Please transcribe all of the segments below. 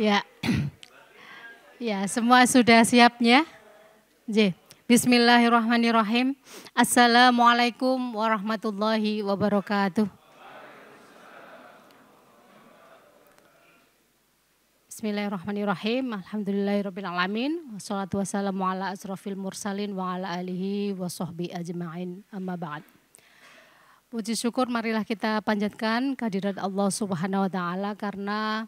Ya. Ya, semua sudah siapnya? J. Bismillahirrahmanirrahim. Assalamualaikum warahmatullahi wabarakatuh. Bismillahirrahmanirrahim. Alhamdulillahirrahmanirrahim. Wassalatu wassalamu ala asrafil mursalin wa ala alihi wa sahbihi ajma'in. Amma ba'd. Puji syukur marilah kita panjatkan kehadirat Allah subhanahu wa ta'ala karena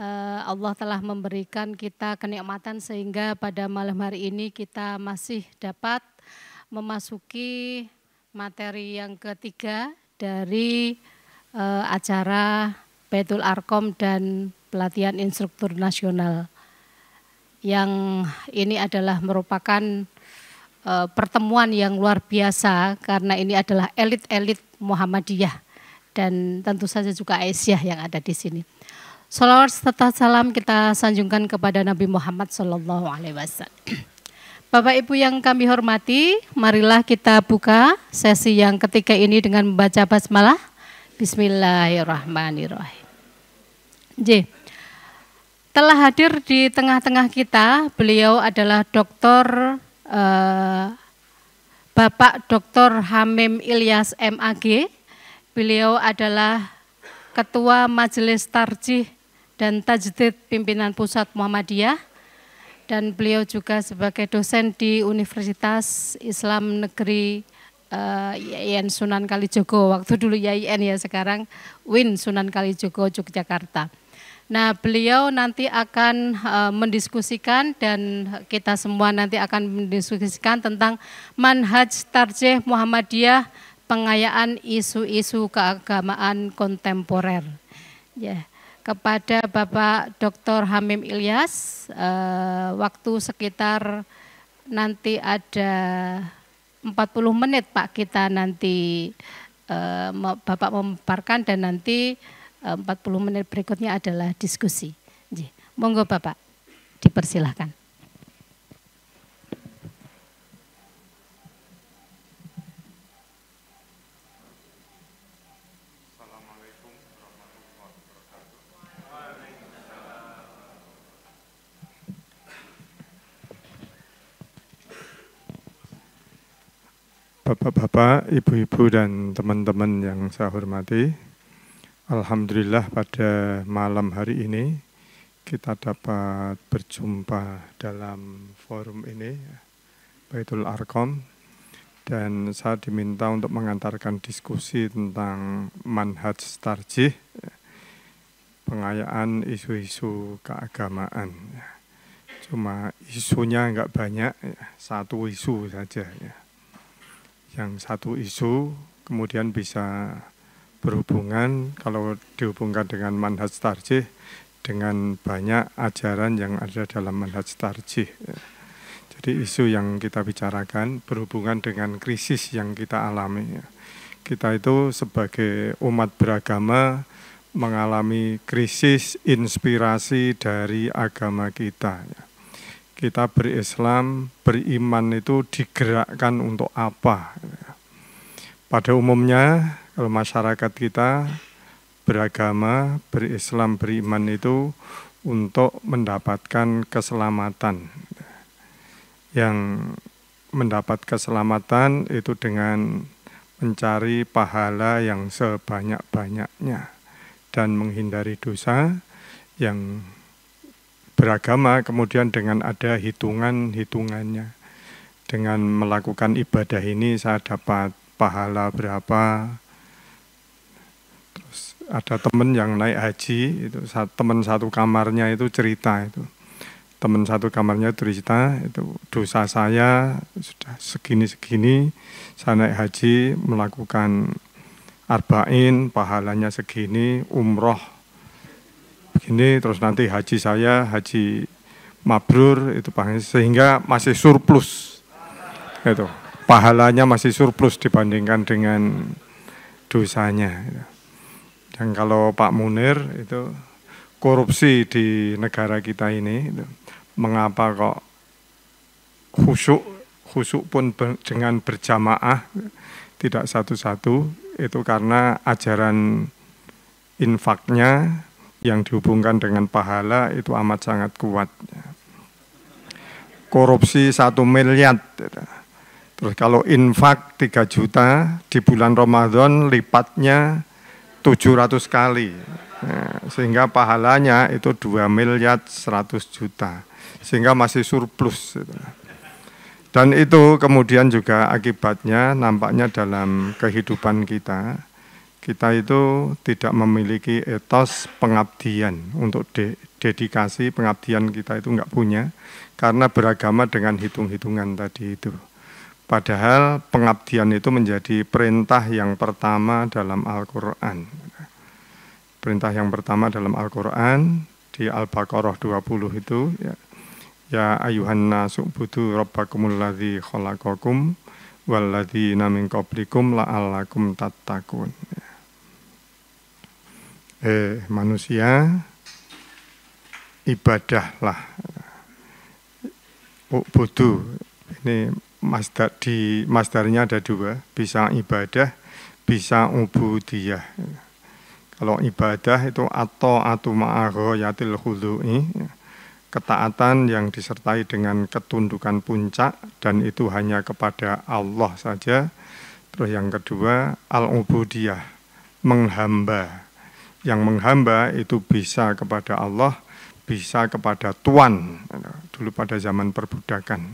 Eh, Allah telah memberikan kita kenikmatan sehingga pada malam hari ini kita masih dapat memasuki materi yang ketiga dari uh, acara Betul Arkom dan pelatihan instruktur nasional yang ini adalah merupakan uh, pertemuan yang luar biasa karena ini adalah elit-elit Muhammadiyah dan tentu saja juga Aisyah yang ada di sini. Salawat serta salam kita sanjungkan kepada Nabi Muhammad Sallallahu Alaihi Wasallam. Bapak Ibu yang kami hormati, marilah kita buka sesi yang ketiga ini dengan membaca basmalah. Bismillahirrahmanirrahim. J. Telah hadir di tengah-tengah kita, beliau adalah Dr. Eh, Bapak Dr. Hamim Ilyas MAG. Beliau adalah Ketua Majelis Tarjih dan tajdid pimpinan pusat Muhammadiyah dan beliau juga sebagai dosen di Universitas Islam Negeri uh, eh, YN Sunan Kalijogo waktu dulu YN ya sekarang WIN Sunan Kalijogo Yogyakarta. Nah, beliau nanti akan uh, mendiskusikan dan kita semua nanti akan mendiskusikan tentang manhaj tarjih Muhammadiyah pengayaan isu-isu keagamaan kontemporer. Yeah kepada Bapak Dr. Hamim Ilyas eh, waktu sekitar nanti ada 40 menit Pak kita nanti eh, Bapak memaparkan dan nanti eh, 40 menit berikutnya adalah diskusi. Monggo Bapak dipersilahkan. Bapak-bapak, ibu-ibu dan teman-teman yang saya hormati, Alhamdulillah pada malam hari ini kita dapat berjumpa dalam forum ini, Baitul Arkom, dan saya diminta untuk mengantarkan diskusi tentang manhaj tarjih, pengayaan isu-isu keagamaan. Cuma isunya enggak banyak, satu isu saja. Ya yang satu isu kemudian bisa berhubungan kalau dihubungkan dengan manhaj tarjih dengan banyak ajaran yang ada dalam manhaj tarjih. Jadi isu yang kita bicarakan berhubungan dengan krisis yang kita alami. Kita itu sebagai umat beragama mengalami krisis inspirasi dari agama kita kita berislam, beriman itu digerakkan untuk apa. Pada umumnya kalau masyarakat kita beragama, berislam, beriman itu untuk mendapatkan keselamatan. Yang mendapat keselamatan itu dengan mencari pahala yang sebanyak-banyaknya dan menghindari dosa yang beragama kemudian dengan ada hitungan-hitungannya. Dengan melakukan ibadah ini saya dapat pahala berapa. Terus ada teman yang naik haji, itu teman satu kamarnya itu cerita itu. Teman satu kamarnya cerita itu dosa saya sudah segini-segini, saya naik haji melakukan arba'in, pahalanya segini, umroh begini terus nanti haji saya haji mabrur itu sehingga masih surplus itu pahalanya masih surplus dibandingkan dengan dosanya gitu. dan kalau Pak Munir itu korupsi di negara kita ini itu, mengapa kok khusuk khusuk pun ber, dengan berjamaah tidak satu-satu itu karena ajaran infaknya yang dihubungkan dengan pahala itu amat sangat kuat. Korupsi satu miliar. Terus kalau infak 3 juta di bulan Ramadan lipatnya 700 kali. Nah, sehingga pahalanya itu 2 miliar 100 juta. Sehingga masih surplus. Dan itu kemudian juga akibatnya nampaknya dalam kehidupan kita kita itu tidak memiliki etos pengabdian untuk de dedikasi pengabdian kita itu nggak punya karena beragama dengan hitung-hitungan tadi itu. Padahal pengabdian itu menjadi perintah yang pertama dalam Al-Quran. Perintah yang pertama dalam Al-Quran di Al-Baqarah 20 itu ya, ya ayuhan nasu budu rabbakumul ladzi khalaqakum waladhi namin qablikum la'allakum tattaqun. Ya eh, manusia ibadahlah budu ini masdar di masdarnya ada dua bisa ibadah bisa ubudiyah kalau ibadah itu atau atu ma'aho yatil khudu'i ketaatan yang disertai dengan ketundukan puncak dan itu hanya kepada Allah saja. Terus yang kedua al-ubudiyah, menghamba yang menghamba itu bisa kepada Allah, bisa kepada Tuhan. Dulu pada zaman perbudakan.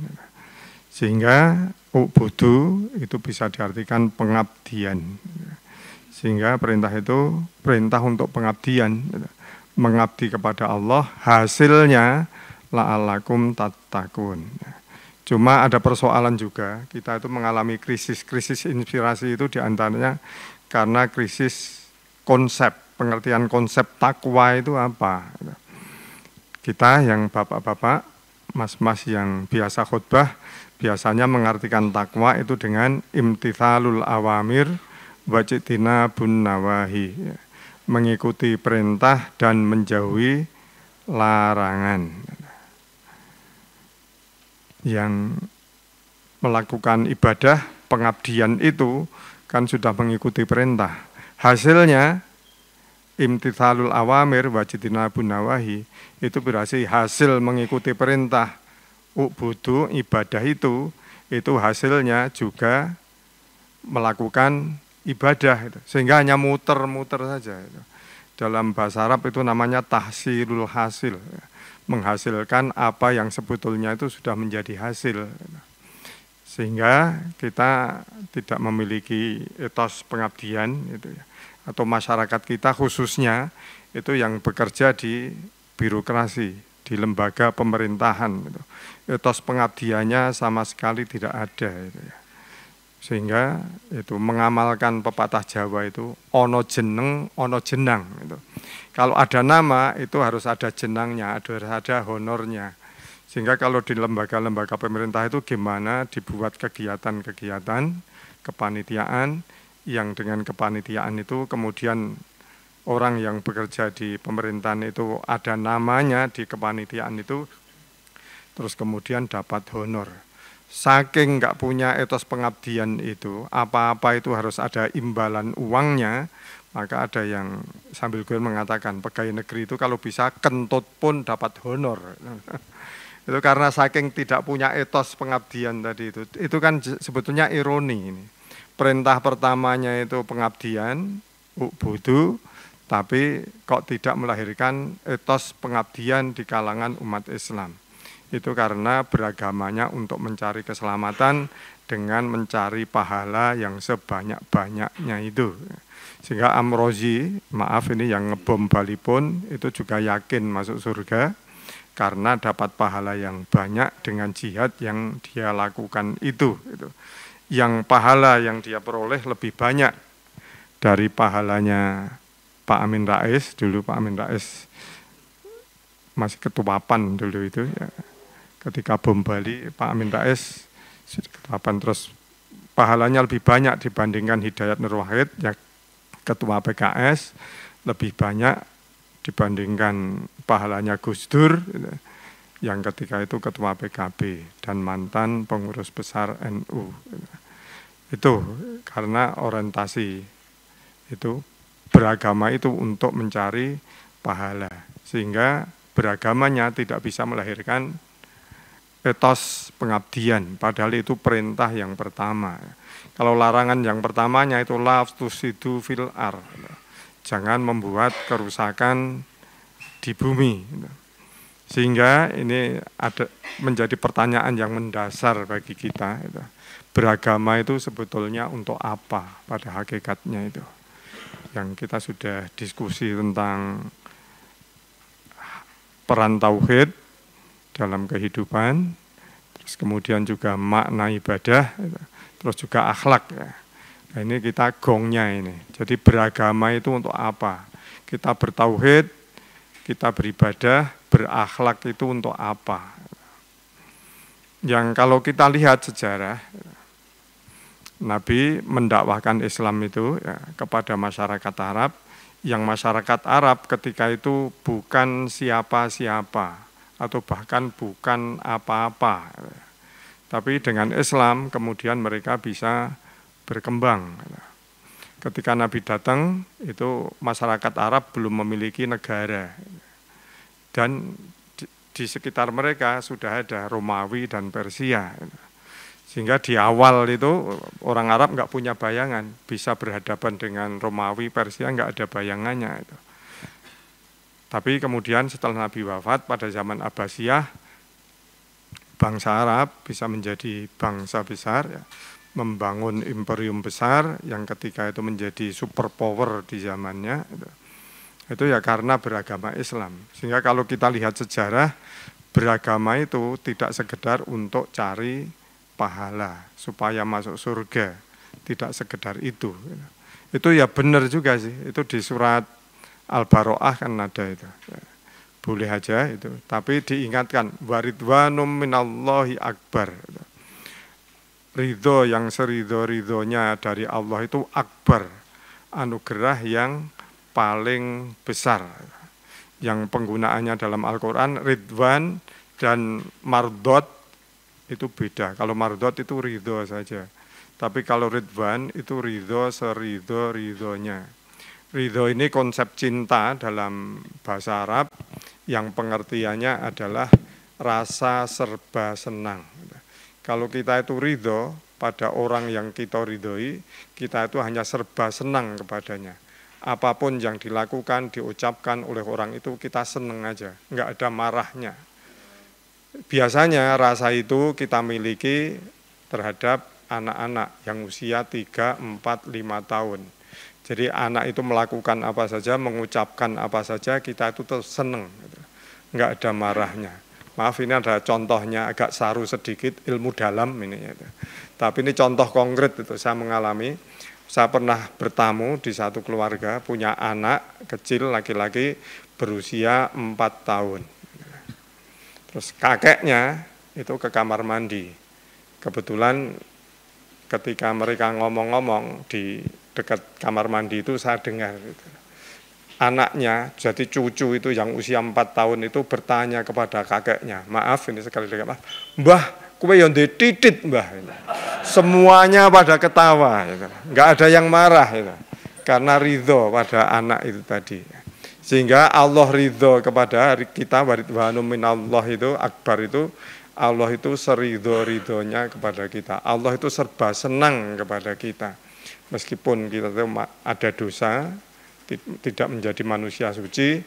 Sehingga ubudu itu bisa diartikan pengabdian. Sehingga perintah itu perintah untuk pengabdian. Mengabdi kepada Allah, hasilnya la'alakum tatakun. Cuma ada persoalan juga, kita itu mengalami krisis. Krisis inspirasi itu diantaranya karena krisis konsep pengertian konsep takwa itu apa. Kita yang bapak-bapak, mas-mas yang biasa khutbah, biasanya mengartikan takwa itu dengan imtithalul awamir wajitina bun nawahi. Mengikuti perintah dan menjauhi larangan. Yang melakukan ibadah pengabdian itu kan sudah mengikuti perintah. Hasilnya imtithalul awamir wajitina bunawahi itu berhasil hasil mengikuti perintah ubudu ibadah itu itu hasilnya juga melakukan ibadah sehingga hanya muter-muter saja dalam bahasa Arab itu namanya tahsilul hasil ya. menghasilkan apa yang sebetulnya itu sudah menjadi hasil gitu. sehingga kita tidak memiliki etos pengabdian itu ya atau masyarakat kita khususnya itu yang bekerja di birokrasi, di lembaga pemerintahan. Gitu. Etos pengabdiannya sama sekali tidak ada. Gitu ya. Sehingga itu mengamalkan pepatah Jawa itu ono jeneng, ono jenang. Gitu. Kalau ada nama itu harus ada jenangnya, harus ada honornya. Sehingga kalau di lembaga-lembaga pemerintah itu gimana dibuat kegiatan-kegiatan, kepanitiaan, yang dengan kepanitiaan itu kemudian orang yang bekerja di pemerintahan itu ada namanya di kepanitiaan itu terus kemudian dapat honor saking nggak punya etos pengabdian itu apa-apa itu harus ada imbalan uangnya maka ada yang sambil gue mengatakan pegawai negeri itu kalau bisa kentut pun dapat honor itu karena saking tidak punya etos pengabdian tadi itu itu kan sebetulnya ironi ini perintah pertamanya itu pengabdian, ubudu, tapi kok tidak melahirkan etos pengabdian di kalangan umat Islam. Itu karena beragamanya untuk mencari keselamatan dengan mencari pahala yang sebanyak-banyaknya itu. Sehingga Amrozi, maaf ini yang ngebom Bali pun, itu juga yakin masuk surga karena dapat pahala yang banyak dengan jihad yang dia lakukan itu. Gitu yang pahala yang dia peroleh lebih banyak dari pahalanya Pak Amin Rais dulu Pak Amin Rais masih ketuapan dulu itu ya. ketika bom Bali Pak Amin Rais ketuapan terus pahalanya lebih banyak dibandingkan Hidayat Nur Wahid ya ketua PKS lebih banyak dibandingkan pahalanya Gus Dur. Gitu yang ketika itu ketua PKB dan mantan pengurus besar NU. Itu karena orientasi itu beragama itu untuk mencari pahala. Sehingga beragamanya tidak bisa melahirkan etos pengabdian, padahal itu perintah yang pertama. Kalau larangan yang pertamanya itu love to sidu fil ar. Jangan membuat kerusakan di bumi. Sehingga ini ada menjadi pertanyaan yang mendasar bagi kita. itu. Beragama itu sebetulnya untuk apa pada hakikatnya itu. Yang kita sudah diskusi tentang peran tauhid dalam kehidupan, terus kemudian juga makna ibadah, terus juga akhlak ya. Nah, ini kita gongnya ini. Jadi beragama itu untuk apa? Kita bertauhid kita beribadah, berakhlak itu untuk apa. Yang kalau kita lihat sejarah, Nabi mendakwahkan Islam itu ya, kepada masyarakat Arab, yang masyarakat Arab ketika itu bukan siapa-siapa atau bahkan bukan apa-apa. Tapi dengan Islam kemudian mereka bisa berkembang ketika Nabi datang itu masyarakat Arab belum memiliki negara dan di, sekitar mereka sudah ada Romawi dan Persia sehingga di awal itu orang Arab nggak punya bayangan bisa berhadapan dengan Romawi Persia nggak ada bayangannya itu tapi kemudian setelah Nabi wafat pada zaman Abbasiyah bangsa Arab bisa menjadi bangsa besar ya membangun imperium besar yang ketika itu menjadi superpower di zamannya itu, itu ya karena beragama Islam sehingga kalau kita lihat sejarah beragama itu tidak sekedar untuk cari pahala supaya masuk surga tidak sekedar itu itu ya benar juga sih itu di surat al-baroah kan ada itu boleh aja itu tapi diingatkan waridwanum minallahi akbar itu ridho yang seridho-ridhonya dari Allah itu akbar, anugerah yang paling besar. Yang penggunaannya dalam Al-Quran, ridwan dan mardot itu beda. Kalau mardot itu ridho saja. Tapi kalau ridwan itu ridho seridho-ridhonya. Ridho ini konsep cinta dalam bahasa Arab yang pengertiannya adalah rasa serba senang kalau kita itu ridho pada orang yang kita ridhoi, kita itu hanya serba senang kepadanya. Apapun yang dilakukan, diucapkan oleh orang itu kita seneng aja, enggak ada marahnya. Biasanya rasa itu kita miliki terhadap anak-anak yang usia 3, 4, 5 tahun. Jadi anak itu melakukan apa saja, mengucapkan apa saja, kita itu terus seneng. Gitu. Nggak ada marahnya. Maaf ini ada contohnya agak saru sedikit ilmu dalam ini. Gitu. Tapi ini contoh konkret itu saya mengalami. Saya pernah bertamu di satu keluarga punya anak kecil laki-laki berusia 4 tahun. Terus kakeknya itu ke kamar mandi. Kebetulan ketika mereka ngomong-ngomong di dekat kamar mandi itu saya dengar. Gitu anaknya, jadi cucu itu yang usia 4 tahun itu bertanya kepada kakeknya, maaf ini sekali lagi maaf, mbah kue yang titit mbah. Semuanya pada ketawa, gitu. nggak ada yang marah. Gitu. Karena ridho pada anak itu tadi. Sehingga Allah ridho kepada kita, waridwanu minallah itu, akbar itu, Allah itu seridho-ridhonya kepada kita. Allah itu serba senang kepada kita. Meskipun kita itu ada dosa, tidak menjadi manusia suci,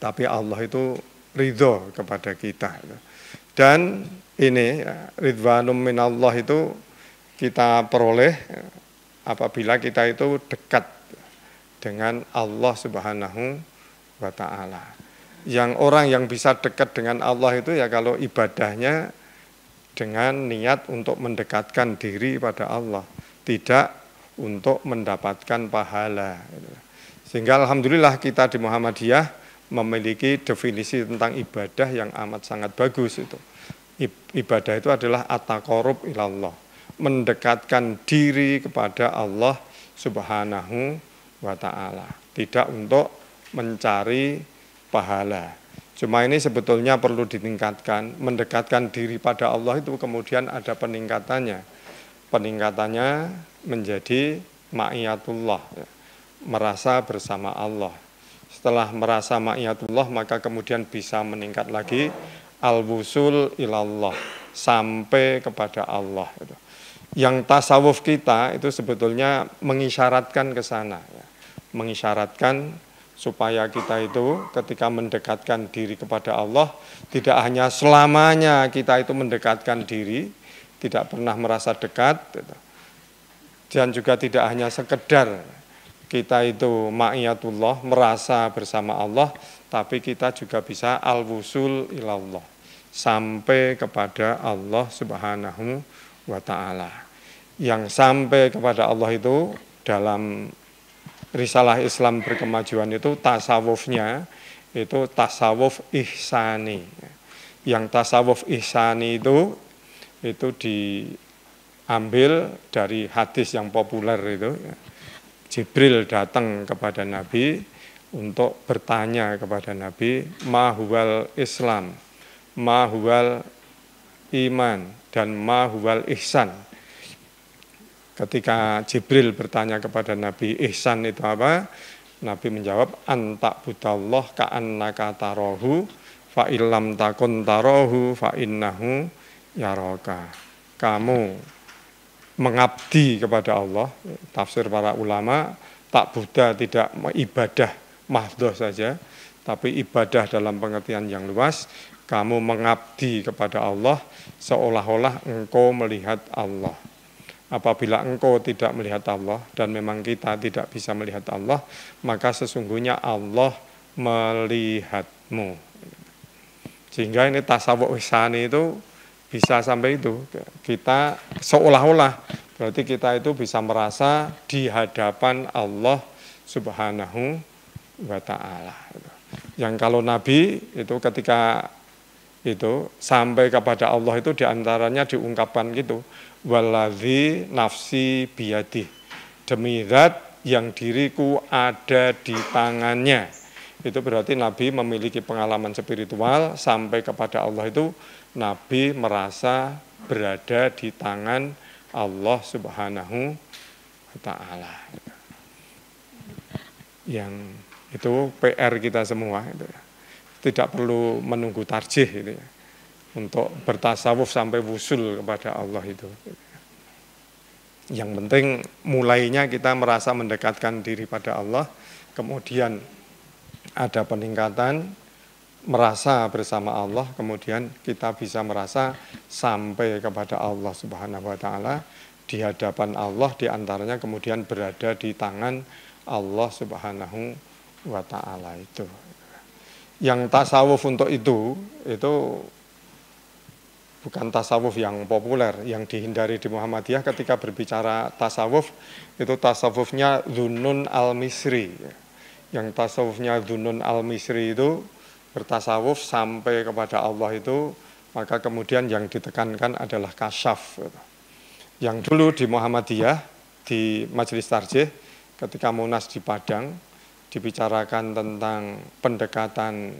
tapi Allah itu ridho kepada kita. Dan ini ya, ridwanum Allah itu kita peroleh ya, apabila kita itu dekat dengan Allah Subhanahu wa taala. Yang orang yang bisa dekat dengan Allah itu ya kalau ibadahnya dengan niat untuk mendekatkan diri pada Allah, tidak untuk mendapatkan pahala. Gitu. Sehingga alhamdulillah kita di Muhammadiyah memiliki definisi tentang ibadah yang amat sangat bagus itu. Ibadah itu adalah atakorub ilallah, mendekatkan diri kepada Allah Subhanahu wa taala, tidak untuk mencari pahala. Cuma ini sebetulnya perlu ditingkatkan, mendekatkan diri pada Allah itu kemudian ada peningkatannya. Peningkatannya menjadi ma'iyatullah merasa bersama Allah. Setelah merasa ma'iyatullah maka kemudian bisa meningkat lagi al-wusul ilallah sampai kepada Allah. Gitu. Yang tasawuf kita itu sebetulnya mengisyaratkan ke sana, ya. mengisyaratkan supaya kita itu ketika mendekatkan diri kepada Allah tidak hanya selamanya kita itu mendekatkan diri tidak pernah merasa dekat gitu. dan juga tidak hanya sekedar kita itu ma'iyatullah merasa bersama Allah tapi kita juga bisa al-wusul ilallah sampai kepada Allah Subhanahu wa taala. Yang sampai kepada Allah itu dalam risalah Islam berkemajuan itu tasawufnya itu tasawuf ihsani. Yang tasawuf ihsani itu itu diambil dari hadis yang populer itu ya. Jibril datang kepada Nabi untuk bertanya kepada Nabi mahuwal Islam, mahuwal iman dan mahuwal ihsan. Ketika Jibril bertanya kepada Nabi ihsan itu apa? Nabi menjawab antak budallah ka annaka tarahu fa takun tarohu, fa innahu Kamu mengabdi kepada Allah, tafsir para ulama, tak Buddha tidak ibadah mahdoh saja, tapi ibadah dalam pengertian yang luas, kamu mengabdi kepada Allah seolah-olah engkau melihat Allah. Apabila engkau tidak melihat Allah dan memang kita tidak bisa melihat Allah, maka sesungguhnya Allah melihatmu. Sehingga ini tasawuf wisani itu bisa sampai itu. Kita seolah-olah berarti kita itu bisa merasa di hadapan Allah Subhanahu wa taala. Yang kalau Nabi itu ketika itu sampai kepada Allah itu diantaranya diungkapkan gitu waladhi nafsi biadi demi zat yang diriku ada di tangannya itu berarti Nabi memiliki pengalaman spiritual sampai kepada Allah itu Nabi merasa berada di tangan Allah Subhanahu wa taala. Yang itu PR kita semua itu ya. Tidak perlu menunggu tarjih itu ya. Untuk bertasawuf sampai wusul kepada Allah itu. Yang penting mulainya kita merasa mendekatkan diri pada Allah, kemudian ada peningkatan merasa bersama Allah, kemudian kita bisa merasa sampai kepada Allah Subhanahu wa taala di hadapan Allah di antaranya kemudian berada di tangan Allah Subhanahu wa taala itu. Yang tasawuf untuk itu itu bukan tasawuf yang populer yang dihindari di Muhammadiyah ketika berbicara tasawuf itu tasawufnya Dunun Al-Misri. Yang tasawufnya Dunun Al-Misri itu bertasawuf sampai kepada Allah itu maka kemudian yang ditekankan adalah kasyaf. Yang dulu di Muhammadiyah, di Majelis Tarjih, ketika Munas di Padang, dibicarakan tentang pendekatan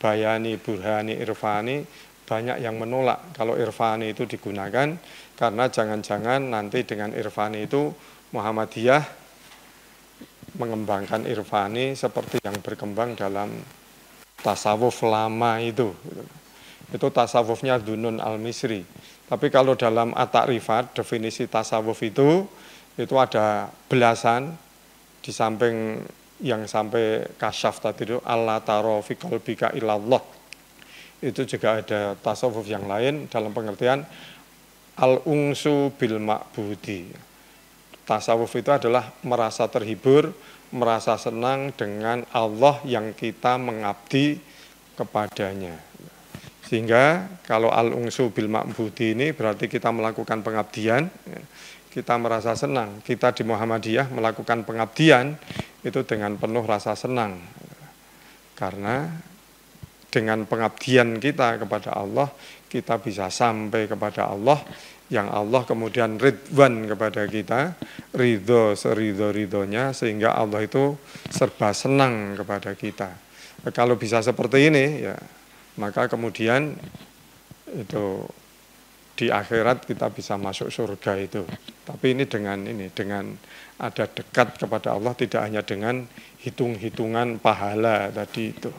bayani, burhani, irfani, banyak yang menolak kalau irfani itu digunakan, karena jangan-jangan nanti dengan irfani itu Muhammadiyah mengembangkan irfani seperti yang berkembang dalam tasawuf lama itu. Itu tasawufnya Dunun Al-Misri. Tapi kalau dalam At-Ta'rifat, definisi tasawuf itu, itu ada belasan, di samping yang sampai kasyaf tadi itu, Allah taro fi bika illallah. Itu juga ada tasawuf yang lain dalam pengertian al-ungsu bil ma'budi. Tasawuf itu adalah merasa terhibur, merasa senang dengan Allah yang kita mengabdi kepadanya. Sehingga kalau al-ungsu bil ma'budi ini berarti kita melakukan pengabdian, kita merasa senang. Kita di Muhammadiyah melakukan pengabdian itu dengan penuh rasa senang. Karena dengan pengabdian kita kepada Allah, kita bisa sampai kepada Allah yang Allah kemudian ridwan kepada kita, ridho seridho-ridhonya sehingga Allah itu serba senang kepada kita. Kalau bisa seperti ini ya, maka kemudian itu di akhirat kita bisa masuk surga itu. Tapi ini dengan ini dengan ada dekat kepada Allah tidak hanya dengan hitung-hitungan pahala tadi itu.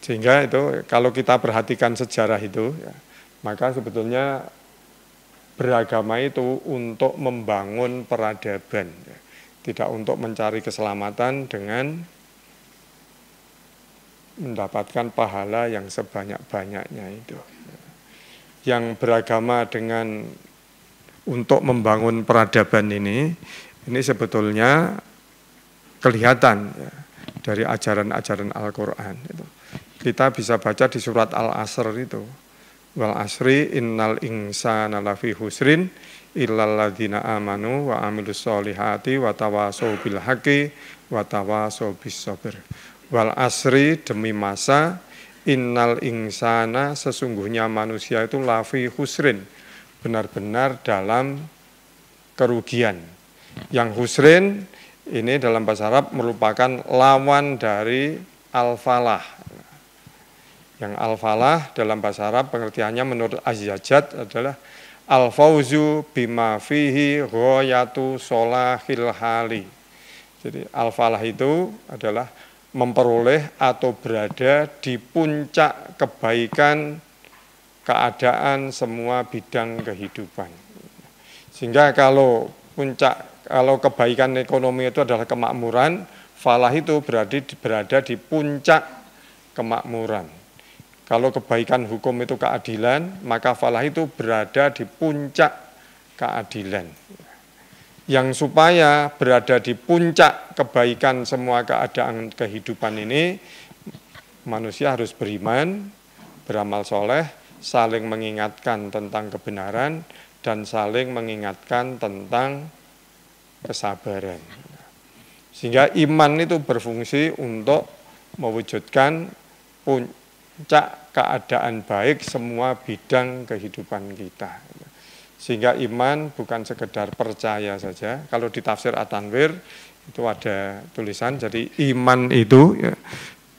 Sehingga itu kalau kita perhatikan sejarah itu ya, maka sebetulnya beragama itu untuk membangun peradaban, ya. tidak untuk mencari keselamatan dengan mendapatkan pahala yang sebanyak-banyaknya itu. Ya. Yang beragama dengan untuk membangun peradaban ini, ini sebetulnya kelihatan ya, dari ajaran-ajaran Al-Quran. Itu. Kita bisa baca di surat Al-Asr itu, wal asri innal insana lafi husrin illal ladzina amanu wa amilus solihati wa tawasaw bil haqqi wa tawasaw bis sabr wal asri demi masa innal insana sesungguhnya manusia itu lafi husrin benar-benar dalam kerugian yang husrin ini dalam bahasa Arab merupakan lawan dari al-falah yang al-falah dalam bahasa Arab pengertiannya menurut Azizajat adalah al-fauzu bima fihi ghoyatu solahil hali. Jadi al-falah itu adalah memperoleh atau berada di puncak kebaikan keadaan semua bidang kehidupan. Sehingga kalau puncak kalau kebaikan ekonomi itu adalah kemakmuran, falah itu berarti berada di puncak kemakmuran. Kalau kebaikan hukum itu keadilan, maka falah itu berada di puncak keadilan. Yang supaya berada di puncak kebaikan semua keadaan kehidupan ini, manusia harus beriman, beramal soleh, saling mengingatkan tentang kebenaran, dan saling mengingatkan tentang kesabaran. Sehingga iman itu berfungsi untuk mewujudkan puncak keadaan baik semua bidang kehidupan kita. Sehingga iman bukan sekedar percaya saja. Kalau di tafsir Atanwir itu ada tulisan jadi iman itu ya,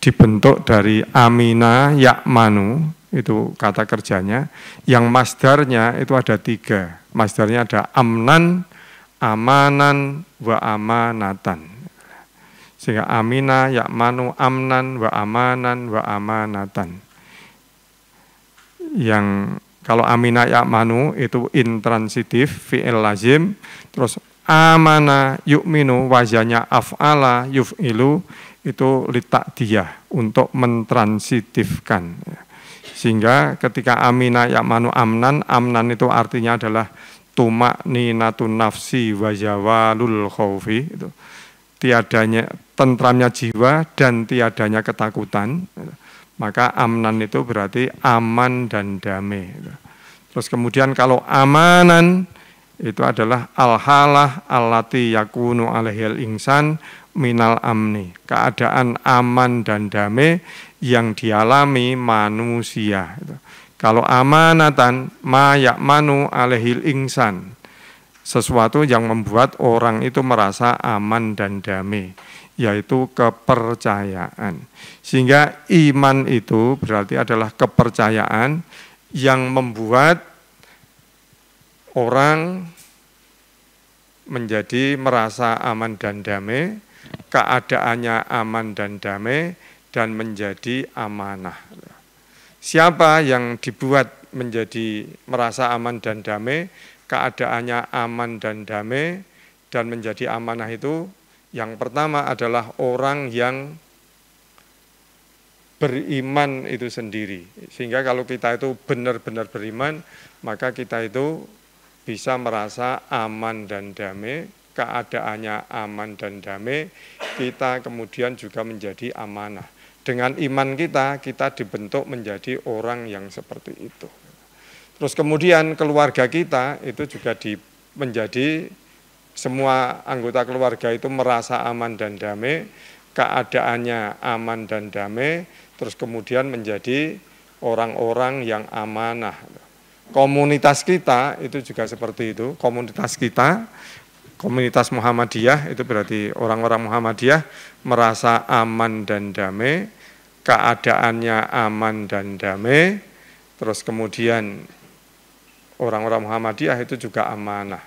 dibentuk dari amina yakmanu itu kata kerjanya yang masdarnya itu ada tiga masdarnya ada amnan amanan wa amanatan sehingga amina yakmanu amnan wa amanan wa amanatan yang kalau amina yakmanu itu intransitif fi'il lazim terus amana yukminu wajahnya af'ala yuf'ilu itu litak dia untuk mentransitifkan sehingga ketika amina yakmanu amnan amnan itu artinya adalah tumak ninatun nafsi wajawalul khawfi itu tiadanya tentramnya jiwa dan tiadanya ketakutan maka amnan itu berarti aman dan damai. Gitu. Terus kemudian kalau amanan itu adalah al alati yakunu alaihil insan minal amni. Keadaan aman dan damai yang dialami manusia. Gitu. Kalau amanatan mayak manu alaihil insan. Sesuatu yang membuat orang itu merasa aman dan damai yaitu kepercayaan. Sehingga iman itu berarti adalah kepercayaan yang membuat orang menjadi merasa aman dan damai, keadaannya aman dan damai, dan menjadi amanah. Siapa yang dibuat menjadi merasa aman dan damai, keadaannya aman dan damai, dan menjadi amanah itu yang pertama adalah orang yang beriman itu sendiri. Sehingga kalau kita itu benar-benar beriman, maka kita itu bisa merasa aman dan damai, keadaannya aman dan damai, kita kemudian juga menjadi amanah. Dengan iman kita, kita dibentuk menjadi orang yang seperti itu. Terus kemudian keluarga kita itu juga di, menjadi semua anggota keluarga itu merasa aman dan damai, keadaannya aman dan damai, terus kemudian menjadi orang-orang yang amanah. Komunitas kita itu juga seperti itu, komunitas kita, komunitas Muhammadiyah itu berarti orang-orang Muhammadiyah merasa aman dan damai, keadaannya aman dan damai, terus kemudian orang-orang Muhammadiyah itu juga amanah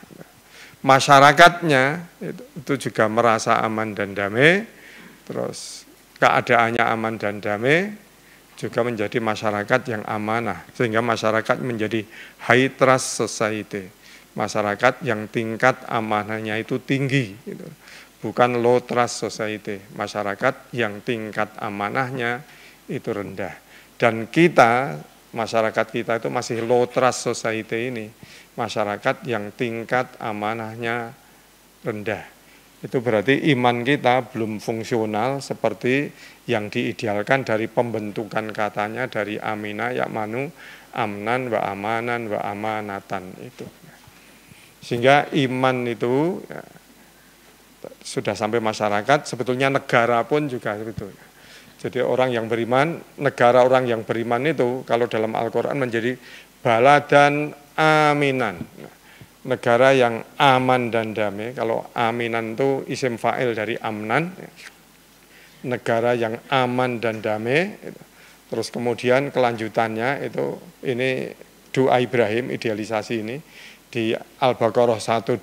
masyarakatnya itu, juga merasa aman dan damai, terus keadaannya aman dan damai, juga menjadi masyarakat yang amanah sehingga masyarakat menjadi high trust society masyarakat yang tingkat amanahnya itu tinggi gitu. bukan low trust society masyarakat yang tingkat amanahnya itu rendah dan kita masyarakat kita itu masih low trust society ini, masyarakat yang tingkat amanahnya rendah. Itu berarti iman kita belum fungsional seperti yang diidealkan dari pembentukan katanya dari amina yakmanu amnan wa amanan wa amanatan itu. Sehingga iman itu ya, sudah sampai masyarakat, sebetulnya negara pun juga sebetulnya jadi orang yang beriman, negara orang yang beriman itu kalau dalam Al-Quran menjadi baladan aminan. Negara yang aman dan damai, kalau aminan itu isim fa'il dari amnan. Negara yang aman dan damai. Terus kemudian kelanjutannya itu ini doa Ibrahim idealisasi ini di Al-Baqarah 126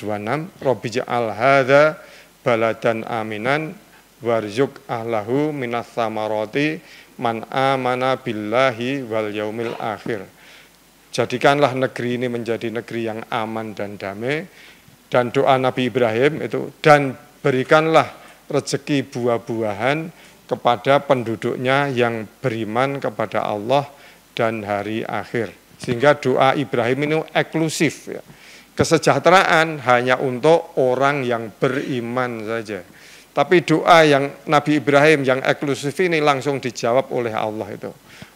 Robi ja'al hadza baladan aminan warzuk ahlahu minas samaroti man amana billahi wal yaumil akhir. Jadikanlah negeri ini menjadi negeri yang aman dan damai dan doa Nabi Ibrahim itu dan berikanlah rezeki buah-buahan kepada penduduknya yang beriman kepada Allah dan hari akhir. Sehingga doa Ibrahim ini eksklusif ya. Kesejahteraan hanya untuk orang yang beriman saja. Tapi doa yang Nabi Ibrahim yang eksklusif ini langsung dijawab oleh Allah itu.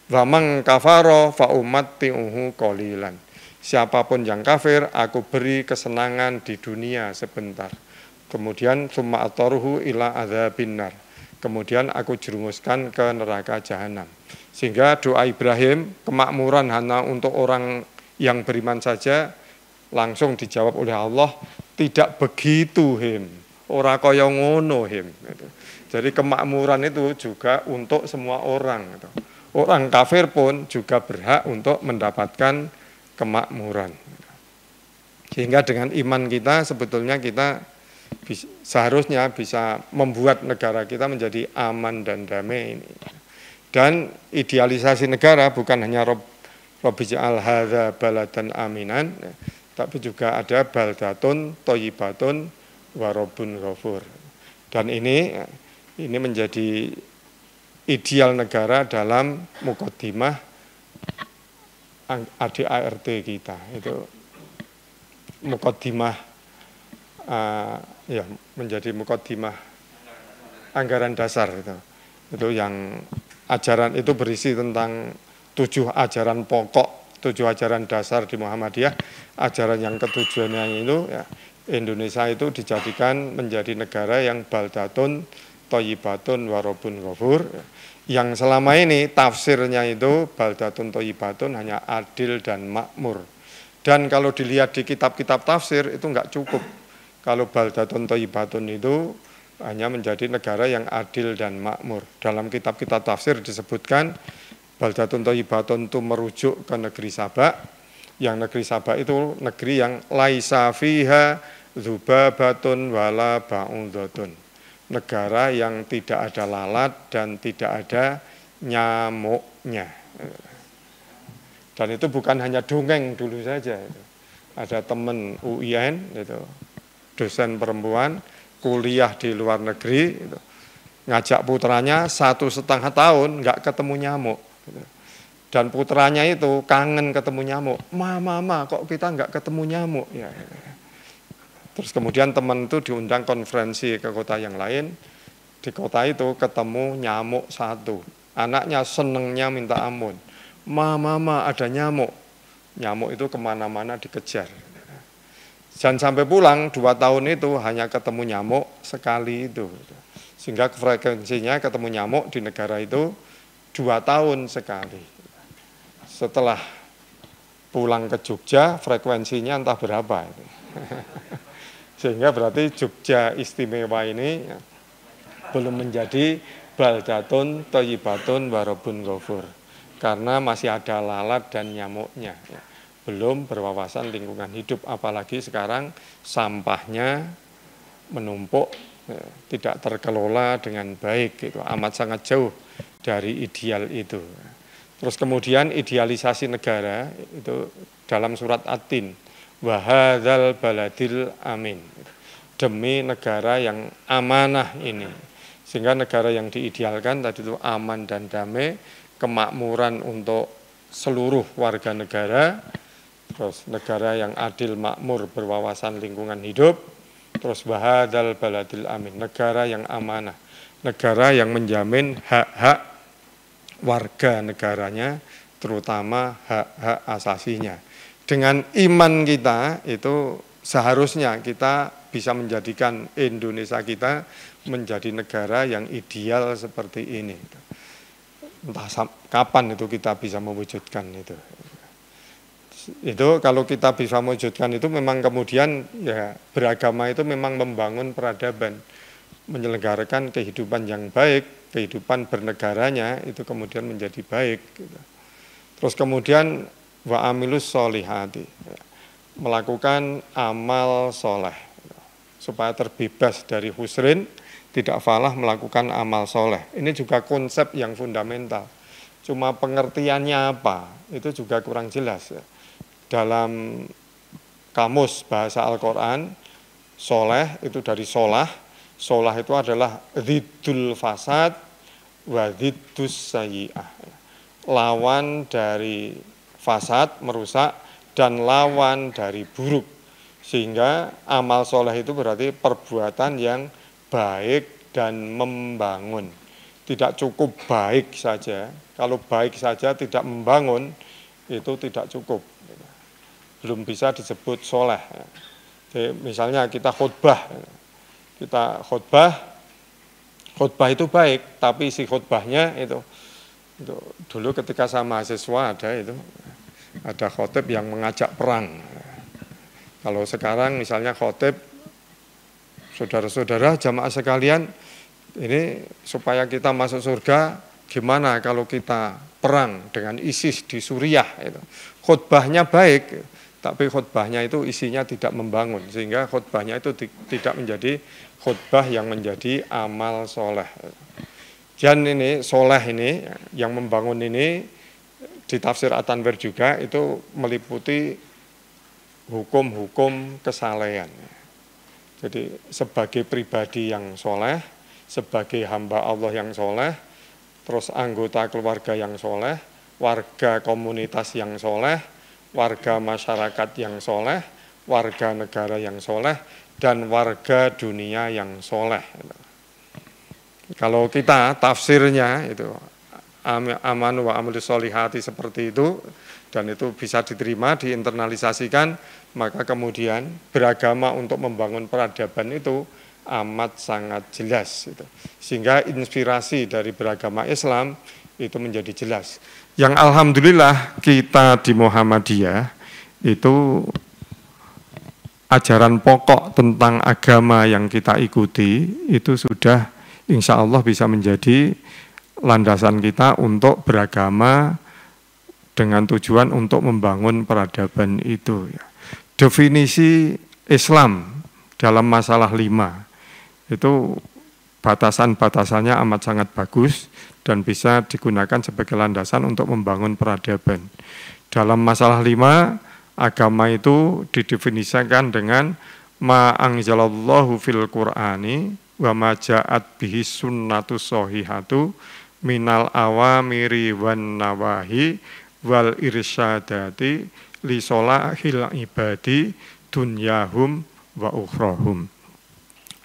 Wa mang kafaro fa umatti'uhu qalilan. Siapapun yang kafir, aku beri kesenangan di dunia sebentar. Kemudian summa atoruhu ila adzabinar. Kemudian aku jerumuskan ke neraka jahanam. Sehingga doa Ibrahim kemakmuran hanya untuk orang yang beriman saja langsung dijawab oleh Allah tidak begitu him Ora kaya ngono him. Gitu. Jadi kemakmuran itu juga untuk semua orang. Gitu. Orang kafir pun juga berhak untuk mendapatkan kemakmuran. Hingga Sehingga dengan iman kita sebetulnya kita seharusnya bisa membuat negara kita menjadi aman dan damai ini. Dan idealisasi negara bukan hanya Rob, Robi al hadza baladan aminan, tapi juga ada baldatun toyibatun warobun ghafur. Dan ini ini menjadi ideal negara dalam mukodimah ADART kita itu mukodimah uh, eh, ya menjadi mukodimah anggaran dasar itu itu yang ajaran itu berisi tentang tujuh ajaran pokok tujuh ajaran dasar di Muhammadiyah ajaran yang ketujuannya itu ya, Indonesia itu dijadikan menjadi negara yang baldatun toyibatun warobun ghafur yang selama ini tafsirnya itu baldatun toyibatun hanya adil dan makmur dan kalau dilihat di kitab-kitab tafsir itu enggak cukup kalau baldatun toyibatun itu hanya menjadi negara yang adil dan makmur dalam kitab-kitab tafsir disebutkan baldatun toyibatun itu merujuk ke negeri Sabak yang negeri Sabah itu negeri yang laisa fiha zubabatun wala ba'undatun. Negara yang tidak ada lalat dan tidak ada nyamuknya. Dan itu bukan hanya dongeng dulu saja. Ada teman UIN, itu, dosen perempuan, kuliah di luar negeri, itu, ngajak putranya satu setengah tahun nggak ketemu nyamuk. Gitu dan putranya itu kangen ketemu nyamuk. Mama, mama, kok kita nggak ketemu nyamuk? Ya. Terus kemudian teman itu diundang konferensi ke kota yang lain. Di kota itu ketemu nyamuk satu. Anaknya senengnya minta amun, Mama, mama, ada nyamuk. Nyamuk itu kemana-mana dikejar. Dan sampai pulang dua tahun itu hanya ketemu nyamuk sekali itu. Sehingga frekuensinya ketemu nyamuk di negara itu dua tahun sekali setelah pulang ke Jogja frekuensinya entah berapa Sehingga berarti Jogja istimewa ini belum menjadi baldatun toyibatun warobun gofur karena masih ada lalat dan nyamuknya. Belum berwawasan lingkungan hidup apalagi sekarang sampahnya menumpuk ya, tidak terkelola dengan baik gitu amat sangat jauh dari ideal itu. Terus kemudian idealisasi negara itu dalam surat Atin, wahadal baladil amin. Demi negara yang amanah ini. Sehingga negara yang diidealkan tadi itu aman dan damai, kemakmuran untuk seluruh warga negara, terus negara yang adil, makmur, berwawasan lingkungan hidup, terus wahadal baladil amin, negara yang amanah, negara yang menjamin hak-hak warga negaranya, terutama hak-hak asasinya. Dengan iman kita itu seharusnya kita bisa menjadikan Indonesia kita menjadi negara yang ideal seperti ini. Entah kapan itu kita bisa mewujudkan itu. Itu kalau kita bisa mewujudkan itu memang kemudian ya beragama itu memang membangun peradaban, menyelenggarakan kehidupan yang baik, kehidupan bernegaranya itu kemudian menjadi baik. Gitu. Terus kemudian wa amilus solihati, melakukan amal soleh gitu. supaya terbebas dari husrin, tidak falah melakukan amal soleh. Ini juga konsep yang fundamental. Cuma pengertiannya apa itu juga kurang jelas. Ya. Dalam kamus bahasa Al-Quran, soleh itu dari solah, solah itu adalah ridul fasad wadidus sayi'ah lawan dari fasad merusak dan lawan dari buruk sehingga amal soleh itu berarti perbuatan yang baik dan membangun tidak cukup baik saja kalau baik saja tidak membangun itu tidak cukup belum bisa disebut soleh Jadi misalnya kita khutbah kita khutbah khotbah itu baik, tapi isi khutbahnya itu, itu dulu ketika saya mahasiswa ada itu ada khotib yang mengajak perang. Kalau sekarang misalnya khotib saudara-saudara jamaah sekalian ini supaya kita masuk surga gimana kalau kita perang dengan ISIS di Suriah itu khotbahnya baik tapi khutbahnya itu isinya tidak membangun sehingga khutbahnya itu tidak menjadi khutbah yang menjadi amal soleh dan ini soleh ini yang membangun ini di tafsir at juga itu meliputi hukum-hukum kesalehan jadi sebagai pribadi yang soleh sebagai hamba Allah yang soleh terus anggota keluarga yang soleh warga komunitas yang soleh warga masyarakat yang soleh, warga negara yang soleh, dan warga dunia yang soleh. Kalau kita tafsirnya itu aman wa amul solihati seperti itu dan itu bisa diterima, diinternalisasikan, maka kemudian beragama untuk membangun peradaban itu amat sangat jelas. Gitu. Sehingga inspirasi dari beragama Islam itu menjadi jelas. Yang alhamdulillah kita di Muhammadiyah itu ajaran pokok tentang agama yang kita ikuti itu sudah insya Allah bisa menjadi landasan kita untuk beragama dengan tujuan untuk membangun peradaban itu. Ya. Definisi Islam dalam masalah lima itu batasan-batasannya amat sangat bagus dan bisa digunakan sebagai landasan untuk membangun peradaban. Dalam masalah lima, agama itu didefinisikan dengan ma'angzalallahu fil qur'ani wa maja'at bihi sunnatu sohihatu minal awamiri wan nawahi wal irsyadati li solahil ibadi dunyahum wa ukhrohum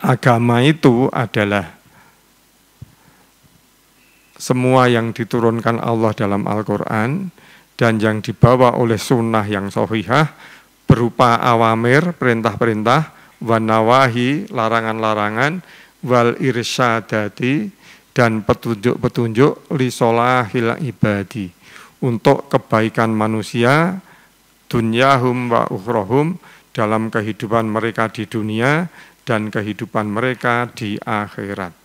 Agama itu adalah semua yang diturunkan Allah dalam Al-Quran dan yang dibawa oleh sunnah yang sohihah berupa awamir, perintah-perintah, wanawahi, larangan-larangan, wal irsyadati, dan petunjuk-petunjuk lisolahil ibadi untuk kebaikan manusia dunyahum wa ukhrohum dalam kehidupan mereka di dunia dan kehidupan mereka di akhirat.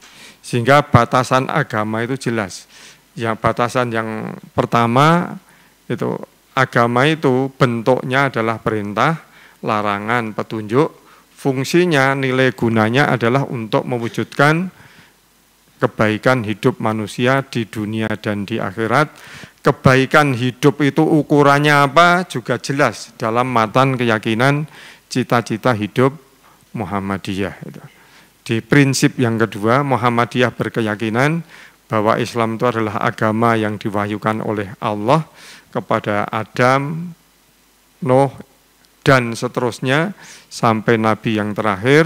Sehingga batasan agama itu jelas. Yang batasan yang pertama itu agama itu bentuknya adalah perintah, larangan, petunjuk, fungsinya, nilai gunanya adalah untuk mewujudkan kebaikan hidup manusia di dunia dan di akhirat. Kebaikan hidup itu ukurannya apa juga jelas dalam matan keyakinan cita-cita hidup Muhammadiyah. Gitu. Di prinsip yang kedua, Muhammadiyah berkeyakinan bahwa Islam itu adalah agama yang diwahyukan oleh Allah kepada Adam, Nuh, dan seterusnya sampai Nabi yang terakhir,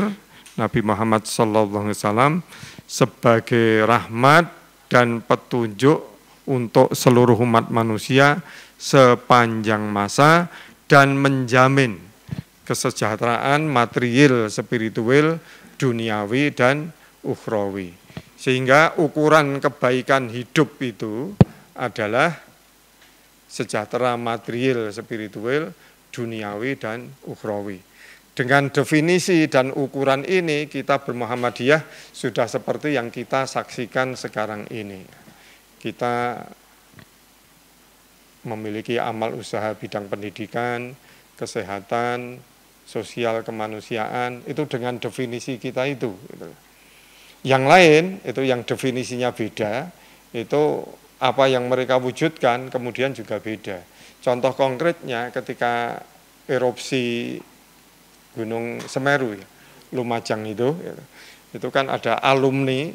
Nabi Muhammad SAW sebagai rahmat dan petunjuk untuk seluruh umat manusia sepanjang masa dan menjamin kesejahteraan material spiritual duniawi dan ukhrawi. Sehingga ukuran kebaikan hidup itu adalah sejahtera material, spiritual, duniawi dan ukhrawi. Dengan definisi dan ukuran ini kita bermuhammadiyah sudah seperti yang kita saksikan sekarang ini. Kita memiliki amal usaha bidang pendidikan, kesehatan, sosial kemanusiaan itu dengan definisi kita itu. Gitu. Yang lain itu yang definisinya beda itu apa yang mereka wujudkan kemudian juga beda. Contoh konkretnya ketika erupsi Gunung Semeru ya, Lumajang itu, gitu. itu kan ada alumni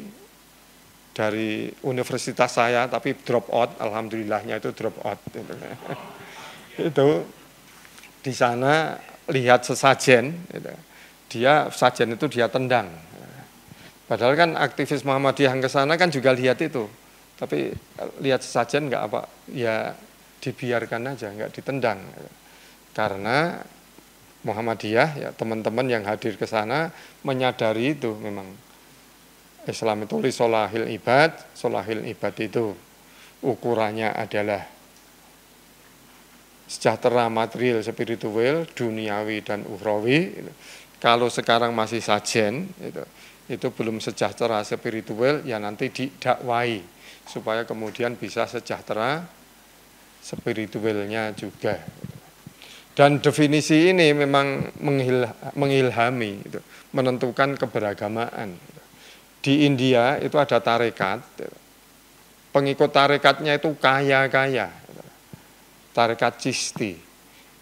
dari universitas saya tapi drop out, alhamdulillahnya itu drop out. Gitu. Itu di sana lihat sesajen, gitu. dia sajen itu dia tendang. Padahal kan aktivis Muhammadiyah yang ke sana kan juga lihat itu, tapi eh, lihat sesajen nggak apa, ya dibiarkan aja, nggak ditendang. Karena Muhammadiyah, ya teman-teman yang hadir ke sana menyadari itu memang Islam itu li solahil ibad, solahil ibad itu ukurannya adalah sejahtera material spiritual duniawi dan ukhrawi kalau sekarang masih sajen itu itu belum sejahtera spiritual ya nanti didakwai supaya kemudian bisa sejahtera spiritualnya juga dan definisi ini memang mengilhami itu menentukan keberagamaan di India itu ada tarekat pengikut tarekatnya itu kaya-kaya tarekat cisti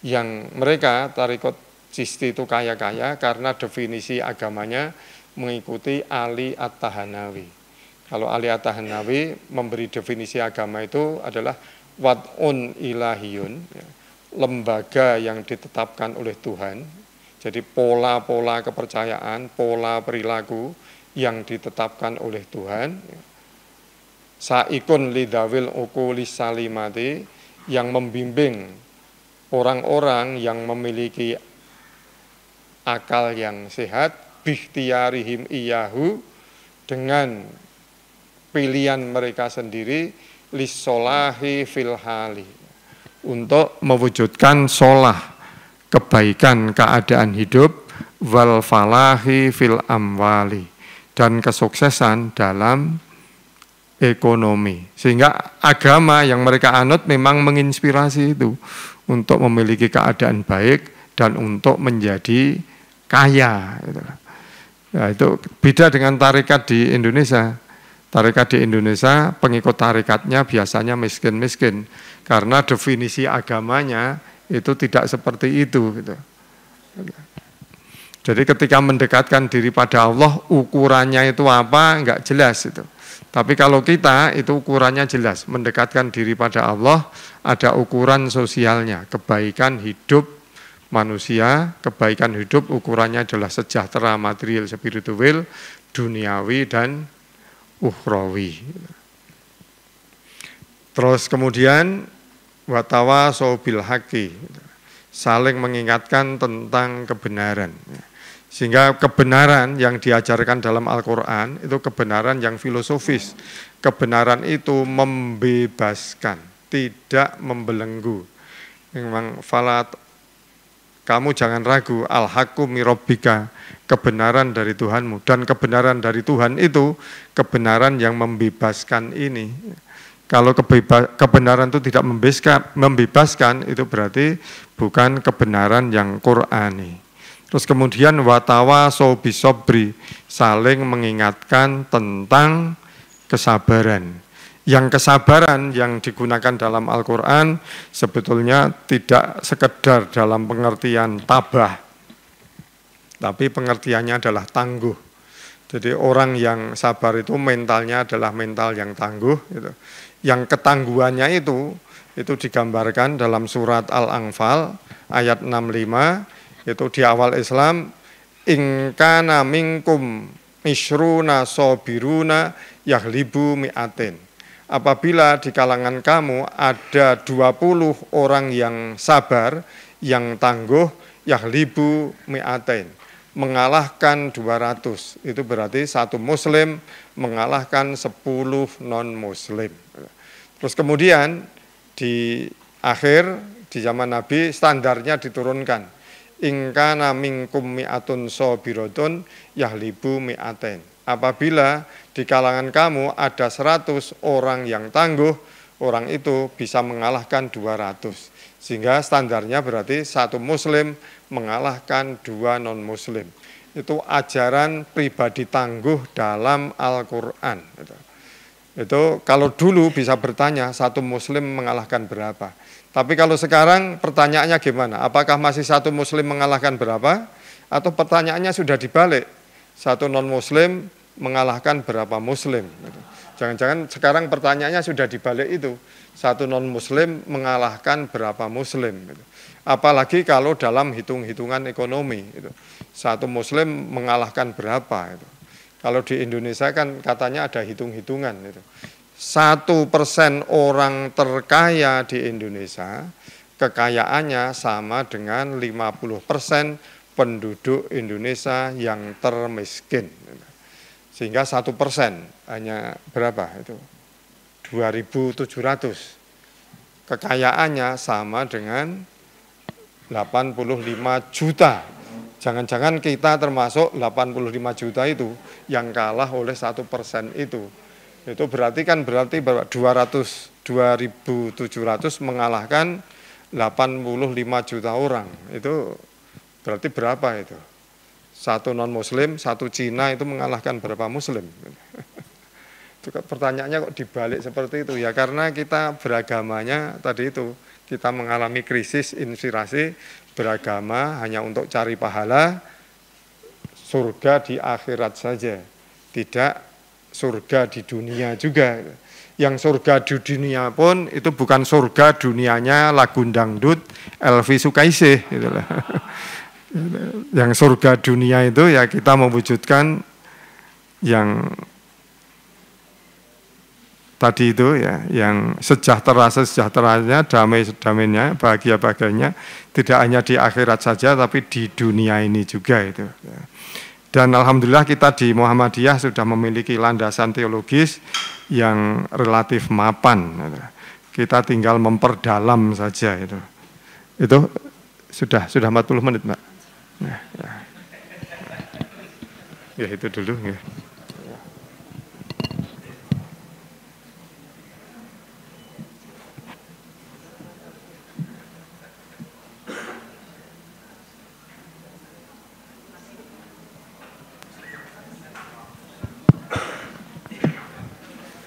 yang mereka tarekat cisti itu kaya-kaya karena definisi agamanya mengikuti Ali At-Tahanawi. Kalau Ali At-Tahanawi memberi definisi agama itu adalah wad'un ilahiyun, ya, lembaga yang ditetapkan oleh Tuhan. Jadi pola-pola kepercayaan, pola perilaku yang ditetapkan oleh Tuhan. Ya. Sa'ikun lidawil ukuli salimati, yang membimbing orang-orang yang memiliki akal yang sehat bihtiarihim iyahu dengan pilihan mereka sendiri lisolahi filhali untuk mewujudkan solah kebaikan keadaan hidup wal falahi dan kesuksesan dalam ekonomi. Sehingga agama yang mereka anut memang menginspirasi itu untuk memiliki keadaan baik dan untuk menjadi kaya. Ya, itu beda dengan tarikat di Indonesia. Tarikat di Indonesia, pengikut tarikatnya biasanya miskin-miskin karena definisi agamanya itu tidak seperti itu. Gitu. Jadi ketika mendekatkan diri pada Allah, ukurannya itu apa? Enggak jelas itu. Tapi kalau kita itu ukurannya jelas, mendekatkan diri pada Allah, ada ukuran sosialnya, kebaikan hidup manusia, kebaikan hidup ukurannya adalah sejahtera material spiritual, duniawi dan ukhrawi. Terus kemudian watawa sobil haki, saling mengingatkan tentang kebenaran. Sehingga kebenaran yang diajarkan dalam Al-Quran itu kebenaran yang filosofis. Kebenaran itu membebaskan, tidak membelenggu. Memang falat, kamu jangan ragu, al mirobika, kebenaran dari Tuhanmu. Dan kebenaran dari Tuhan itu kebenaran yang membebaskan ini. Kalau kebenaran itu tidak membebaskan, membebaskan itu berarti bukan kebenaran yang Qurani. Terus kemudian watawa sobi sobri, saling mengingatkan tentang kesabaran. Yang kesabaran yang digunakan dalam Al-Quran sebetulnya tidak sekedar dalam pengertian tabah, tapi pengertiannya adalah tangguh. Jadi orang yang sabar itu mentalnya adalah mental yang tangguh. Gitu. Yang ketangguhannya itu, itu digambarkan dalam surat Al-Anfal ayat 65, itu di awal Islam ingkana namingkum misruna sobiruna yahlibu mi'atin apabila di kalangan kamu ada 20 orang yang sabar yang tangguh yahlibu mi'atin mengalahkan 200 itu berarti satu muslim mengalahkan 10 non muslim terus kemudian di akhir di zaman Nabi standarnya diturunkan ingkana mingkum mi'atun sobirodun yahlibu mi'aten. Apabila di kalangan kamu ada 100 orang yang tangguh, orang itu bisa mengalahkan 200. Sehingga standarnya berarti satu muslim mengalahkan dua non-muslim. Itu ajaran pribadi tangguh dalam Al-Quran. Itu kalau dulu bisa bertanya satu muslim mengalahkan berapa. Tapi kalau sekarang pertanyaannya gimana? Apakah masih satu muslim mengalahkan berapa? Atau pertanyaannya sudah dibalik? Satu non-muslim mengalahkan berapa muslim? Jangan-jangan sekarang pertanyaannya sudah dibalik itu. Satu non-muslim mengalahkan berapa muslim? Apalagi kalau dalam hitung-hitungan ekonomi. Gitu. Satu muslim mengalahkan berapa? Gitu. Kalau di Indonesia kan katanya ada hitung-hitungan. Gitu satu persen orang terkaya di Indonesia kekayaannya sama dengan 50 persen penduduk Indonesia yang termiskin. Sehingga satu persen hanya berapa itu? 2.700. Kekayaannya sama dengan 85 juta. Jangan-jangan kita termasuk 85 juta itu yang kalah oleh satu persen itu. Itu berarti kan berarti 200 2700 mengalahkan 85 juta orang. Itu berarti berapa itu? Satu non muslim, satu Cina itu mengalahkan berapa muslim? itu pertanyaannya kok dibalik seperti itu ya karena kita beragamanya tadi itu kita mengalami krisis inspirasi beragama hanya untuk cari pahala surga di akhirat saja tidak surga di dunia juga. Yang surga di dunia pun itu bukan surga dunianya lagu dangdut Elvi Sukaisih. Gitu lah. Yang surga dunia itu ya kita mewujudkan yang tadi itu ya yang sejahtera sejahteranya damai damainya bahagia bahagianya tidak hanya di akhirat saja tapi di dunia ini juga itu ya. Dan alhamdulillah kita di Muhammadiyah sudah memiliki landasan teologis yang relatif mapan. Gitu. Kita tinggal memperdalam saja itu. Itu sudah sudah 40 menit, Mbak. Ya, ya. ya itu dulu ya.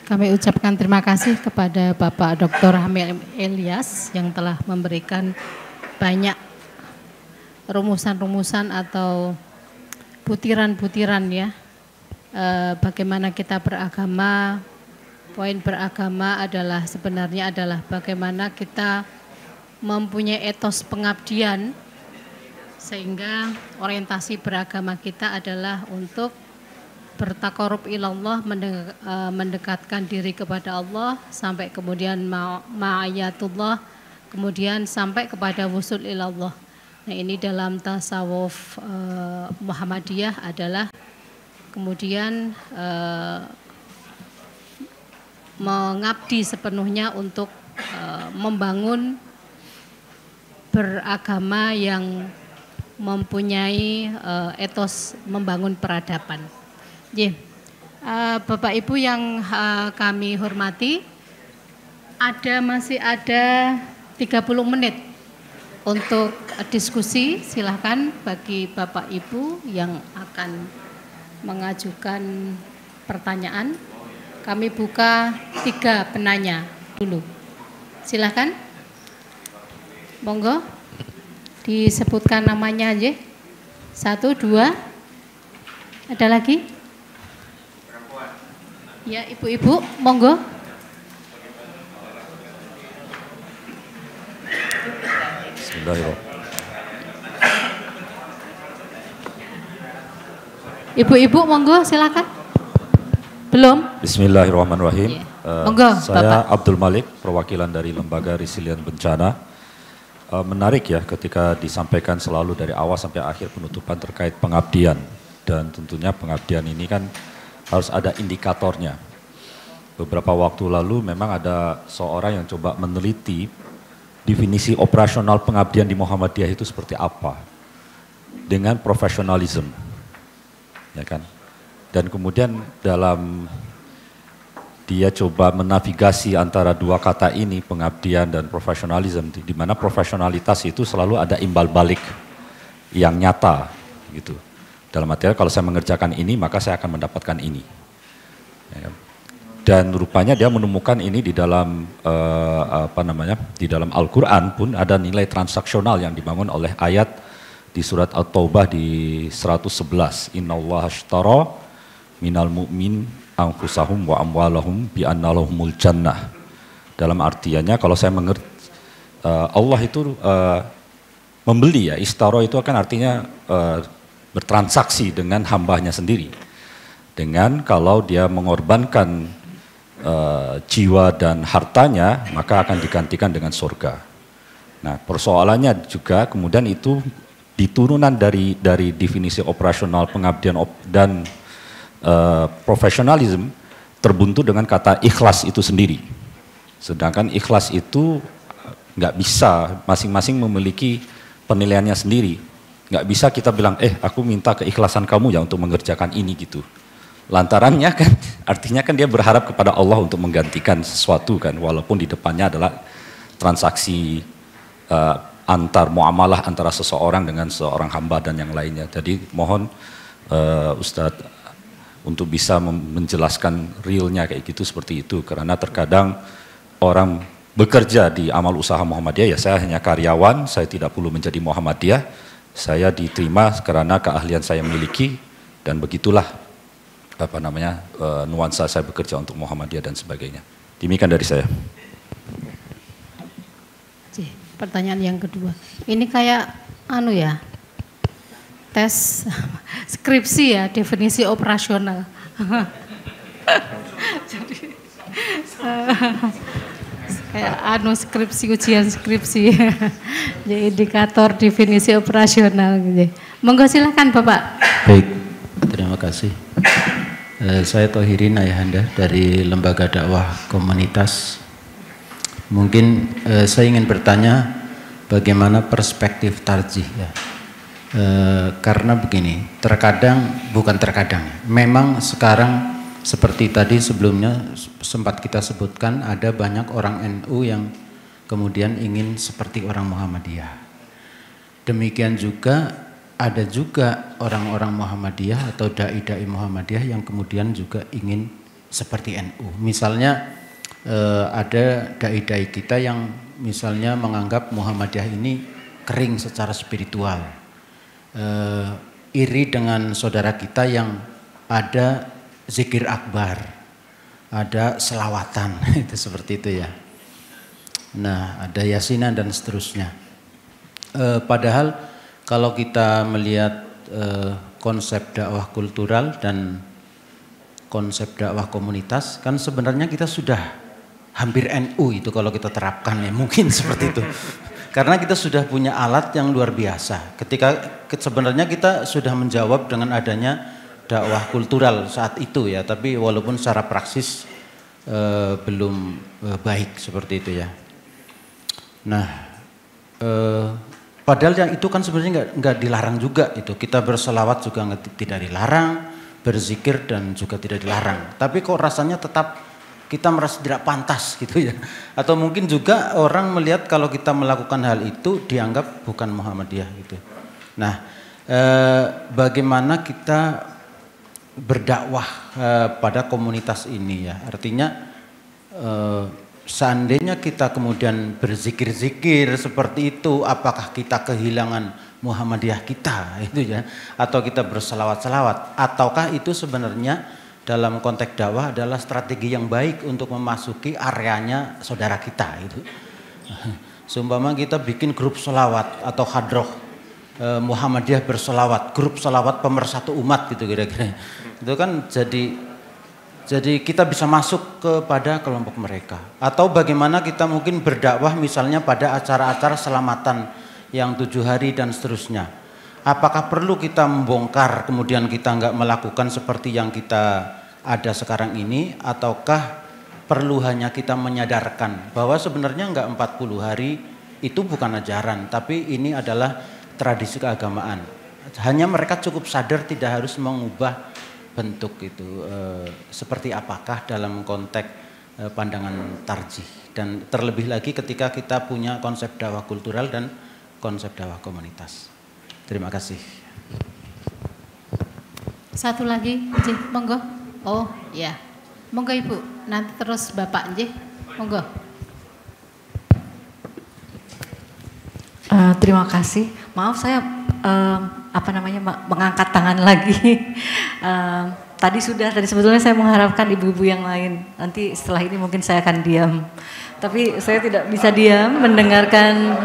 Kami ucapkan terima kasih kepada Bapak Dr. Hamil Elias yang telah memberikan banyak rumusan-rumusan atau butiran-butiran ya. Eh, bagaimana kita beragama, poin beragama adalah sebenarnya adalah bagaimana kita mempunyai etos pengabdian sehingga orientasi beragama kita adalah untuk bertakorup ilallah eh, mendekatkan diri kepada Allah sampai kemudian ma'ayatullah kemudian sampai kepada wusul ilallah nah ini dalam tasawuf eh, Muhammadiyah adalah kemudian eh, mengabdi sepenuhnya untuk membangun beragama yang mempunyai etos membangun peradaban Yeah. Eh, uh, Bapak Ibu yang uh, kami hormati, ada masih ada 30 menit untuk diskusi. Silahkan bagi Bapak Ibu yang akan mengajukan pertanyaan. Kami buka tiga penanya dulu. Silahkan. Monggo disebutkan namanya aja. Satu, dua. Ada lagi? Ya, ibu-ibu, monggo. Bismillahirrahmanirrahim. Ibu-ibu, monggo, silakan. Belum. Bismillahirrahmanirrahim. Ya. Uh, monggo, saya Bapak. Abdul Malik, perwakilan dari Lembaga Resilient Bencana. Eh, menarik ya ketika disampaikan selalu dari awal sampai akhir penutupan terkait pengabdian dan tentunya pengabdian ini kan harus ada indikatornya. Beberapa waktu lalu memang ada seorang yang coba meneliti definisi operasional pengabdian di Muhammadiyah itu seperti apa dengan profesionalisme. Ya kan? Dan kemudian dalam dia coba menavigasi antara dua kata ini pengabdian dan profesionalisme di, mana profesionalitas itu selalu ada imbal balik yang nyata gitu. Dalam artinya kalau saya mengerjakan ini maka saya akan mendapatkan ini. Ya. Dan rupanya dia menemukan ini di dalam uh, apa namanya di dalam Al-Quran pun ada nilai transaksional yang dibangun oleh ayat di surat At-Taubah di 111. Inna Allah ashtara minal mu'min angkusahum wa amwalahum bi annalahumul jannah. Dalam artiannya kalau saya mengerti eh, Allah itu uh, membeli ya istaro itu kan artinya uh, bertransaksi dengan hambanya sendiri. Dengan kalau dia mengorbankan e, jiwa dan hartanya, maka akan digantikan dengan surga. Nah, persoalannya juga kemudian itu diturunan dari dari definisi operasional pengabdian op, dan e, profesionalisme terbuntu dengan kata ikhlas itu sendiri. Sedangkan ikhlas itu nggak bisa masing-masing memiliki penilaiannya sendiri. Nggak bisa kita bilang, eh aku minta keikhlasan kamu ya untuk mengerjakan ini gitu. Lantarannya kan, artinya kan dia berharap kepada Allah untuk menggantikan sesuatu kan, walaupun di depannya adalah transaksi uh, antar muamalah antara seseorang dengan seorang hamba dan yang lainnya. Jadi mohon uh, Ustadz untuk bisa menjelaskan realnya kayak gitu seperti itu karena terkadang orang bekerja di amal usaha Muhammadiyah ya saya hanya karyawan saya tidak perlu menjadi Muhammadiyah saya diterima karena keahlian saya miliki dan begitulah apa namanya e, nuansa saya bekerja untuk Muhammadiyah dan sebagainya. Demikian dari saya. Pertanyaan yang kedua, ini kayak anu ya tes skripsi ya definisi operasional. Jadi. Eh, kayak anu skripsi ujian skripsi jadi indikator definisi operasional gitu. Monggo silahkan Bapak. Baik, terima kasih. Eh, saya Tohirin Ayahanda dari Lembaga Dakwah Komunitas. Mungkin eh, saya ingin bertanya bagaimana perspektif tarjih ya. Eh, karena begini, terkadang bukan terkadang, memang sekarang seperti tadi sebelumnya sempat kita sebutkan ada banyak orang NU yang kemudian ingin seperti orang Muhammadiyah. Demikian juga ada juga orang-orang Muhammadiyah atau dai-dai Muhammadiyah yang kemudian juga ingin seperti NU. Misalnya eh, ada dai-dai kita yang misalnya menganggap Muhammadiyah ini kering secara spiritual. Eh, iri dengan saudara kita yang ada zikir akbar, ada selawatan, itu seperti itu ya. Nah, ada yasinan dan seterusnya. E, padahal kalau kita melihat e, konsep dakwah kultural dan konsep dakwah komunitas, kan sebenarnya kita sudah hampir NU itu kalau kita terapkan ya, mungkin seperti itu. Karena kita sudah punya alat yang luar biasa. Ketika sebenarnya kita sudah menjawab dengan adanya dakwah kultural saat itu ya, tapi walaupun secara praksis eh, belum eh, baik seperti itu ya. Nah, eh, padahal yang itu kan sebenarnya nggak nggak dilarang juga itu. Kita berselawat juga nggak tidak dilarang, berzikir dan juga tidak dilarang. Tapi kok rasanya tetap kita merasa tidak pantas gitu ya. Atau mungkin juga orang melihat kalau kita melakukan hal itu dianggap bukan Muhammadiyah gitu. Nah, eh, bagaimana kita berdakwah eh, pada komunitas ini ya. Artinya eh, seandainya kita kemudian berzikir-zikir seperti itu, apakah kita kehilangan Muhammadiyah kita itu ya, atau kita berselawat-selawat, ataukah itu sebenarnya dalam konteks dakwah adalah strategi yang baik untuk memasuki areanya saudara kita itu. Seumpama kita bikin grup selawat atau hadroh Eh, Muhammadiyah bersolawat, grup solawat pemersatu umat gitu kira-kira. Itu kan jadi jadi kita bisa masuk kepada kelompok mereka. Atau bagaimana kita mungkin berdakwah misalnya pada acara-acara selamatan yang tujuh hari dan seterusnya. Apakah perlu kita membongkar kemudian kita nggak melakukan seperti yang kita ada sekarang ini ataukah perlu hanya kita menyadarkan bahwa sebenarnya nggak 40 hari itu bukan ajaran tapi ini adalah tradisi keagamaan. Hanya mereka cukup sadar tidak harus mengubah bentuk itu eh, seperti apakah dalam konteks eh, pandangan tarjih dan terlebih lagi ketika kita punya konsep dakwah kultural dan konsep dakwah komunitas. Terima kasih. Satu lagi, Jih, monggo. Oh, ya. Monggo Ibu, nanti terus Bapak Jih. Monggo. Uh, terima kasih. Maaf saya um, apa namanya mengangkat tangan lagi. um, tadi sudah tadi sebetulnya saya mengharapkan ibu-ibu yang lain. Nanti setelah ini mungkin saya akan diam. Tapi saya tidak bisa diam mendengarkan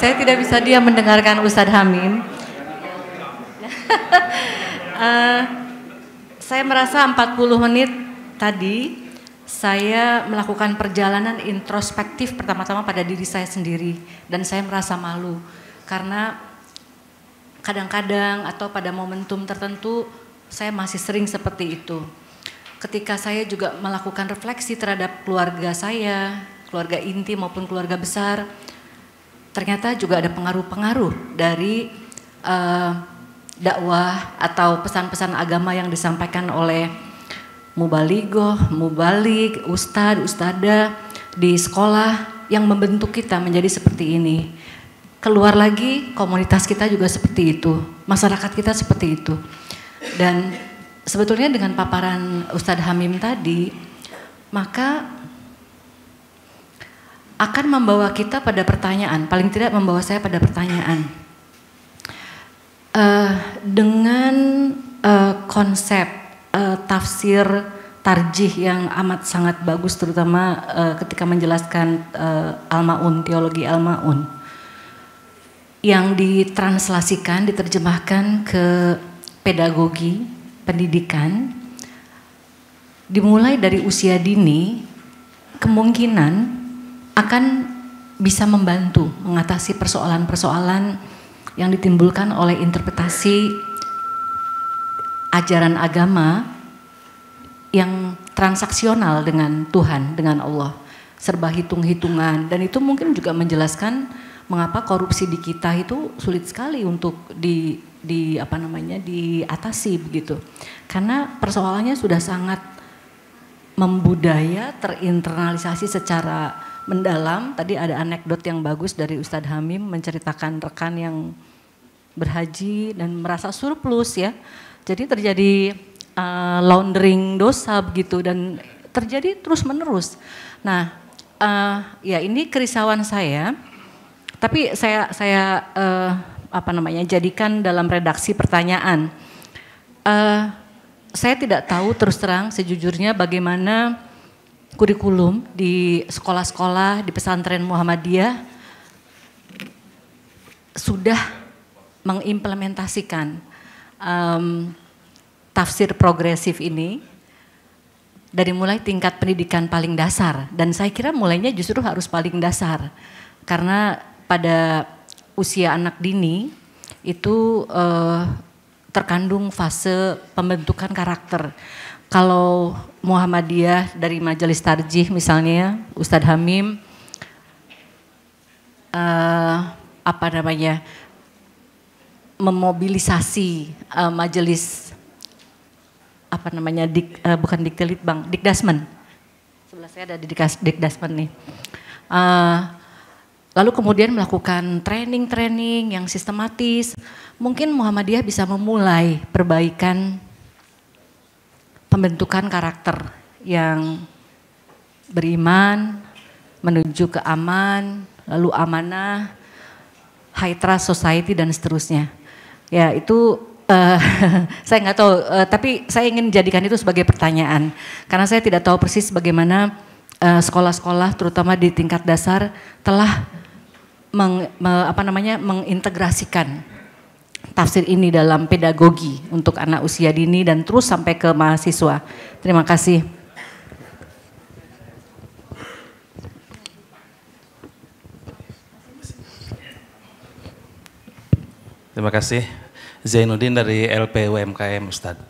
saya tidak bisa diam mendengarkan Ustadz Hamim. Ehm, uh, saya merasa 40 menit tadi saya melakukan perjalanan introspektif pertama-tama pada diri saya sendiri dan saya merasa malu karena kadang-kadang atau pada momentum tertentu saya masih sering seperti itu. Ketika saya juga melakukan refleksi terhadap keluarga saya, keluarga inti maupun keluarga besar, ternyata juga ada pengaruh-pengaruh dari uh, dakwah atau pesan-pesan agama yang disampaikan oleh mubaligo, mubalik, ustadz, ustada di sekolah yang membentuk kita menjadi seperti ini keluar lagi komunitas kita juga seperti itu, masyarakat kita seperti itu. Dan sebetulnya dengan paparan Ustadz Hamim tadi, maka akan membawa kita pada pertanyaan, paling tidak membawa saya pada pertanyaan. Uh, dengan uh, konsep uh, tafsir tarjih yang amat sangat bagus terutama uh, ketika menjelaskan uh, al-maun, teologi al-maun yang ditranslasikan, diterjemahkan ke pedagogi pendidikan dimulai dari usia dini kemungkinan akan bisa membantu mengatasi persoalan-persoalan yang ditimbulkan oleh interpretasi ajaran agama yang transaksional dengan Tuhan, dengan Allah, serba hitung-hitungan dan itu mungkin juga menjelaskan mengapa korupsi di kita itu sulit sekali untuk di di apa namanya diatasi begitu. Karena persoalannya sudah sangat membudaya terinternalisasi secara mendalam. Tadi ada anekdot yang bagus dari Ustadz Hamim menceritakan rekan yang berhaji dan merasa surplus ya. Jadi terjadi uh, laundering dosa begitu dan terjadi terus menerus. Nah, uh, ya ini kerisauan saya tapi saya saya uh, apa namanya jadikan dalam redaksi pertanyaan. Uh, saya tidak tahu terus terang sejujurnya bagaimana kurikulum di sekolah-sekolah di pesantren Muhammadiyah sudah mengimplementasikan um, tafsir progresif ini dari mulai tingkat pendidikan paling dasar dan saya kira mulainya justru harus paling dasar karena pada usia anak dini itu eh, terkandung fase pembentukan karakter. Kalau Muhammadiyah dari Majelis Tarjih misalnya, ya, Ustadz Hamim, eh, apa namanya, memobilisasi eh, Majelis apa namanya dik, uh, bukan diktelit bang dikdasmen sebelah saya ada di dikdasmen nih uh, Lalu kemudian melakukan training-training yang sistematis. Mungkin Muhammadiyah bisa memulai perbaikan pembentukan karakter yang beriman, menuju ke aman, lalu amanah, high trust society dan seterusnya. Ya itu uh, saya nggak tahu, uh, tapi saya ingin jadikan itu sebagai pertanyaan karena saya tidak tahu persis bagaimana eh, sekolah-sekolah uh, sekolah -sekolah, terutama di tingkat dasar telah meng, me, apa namanya mengintegrasikan tafsir ini dalam pedagogi untuk anak usia dini dan terus sampai ke mahasiswa. Terima kasih. Terima kasih Zainuddin dari LPUMKM Ustadz.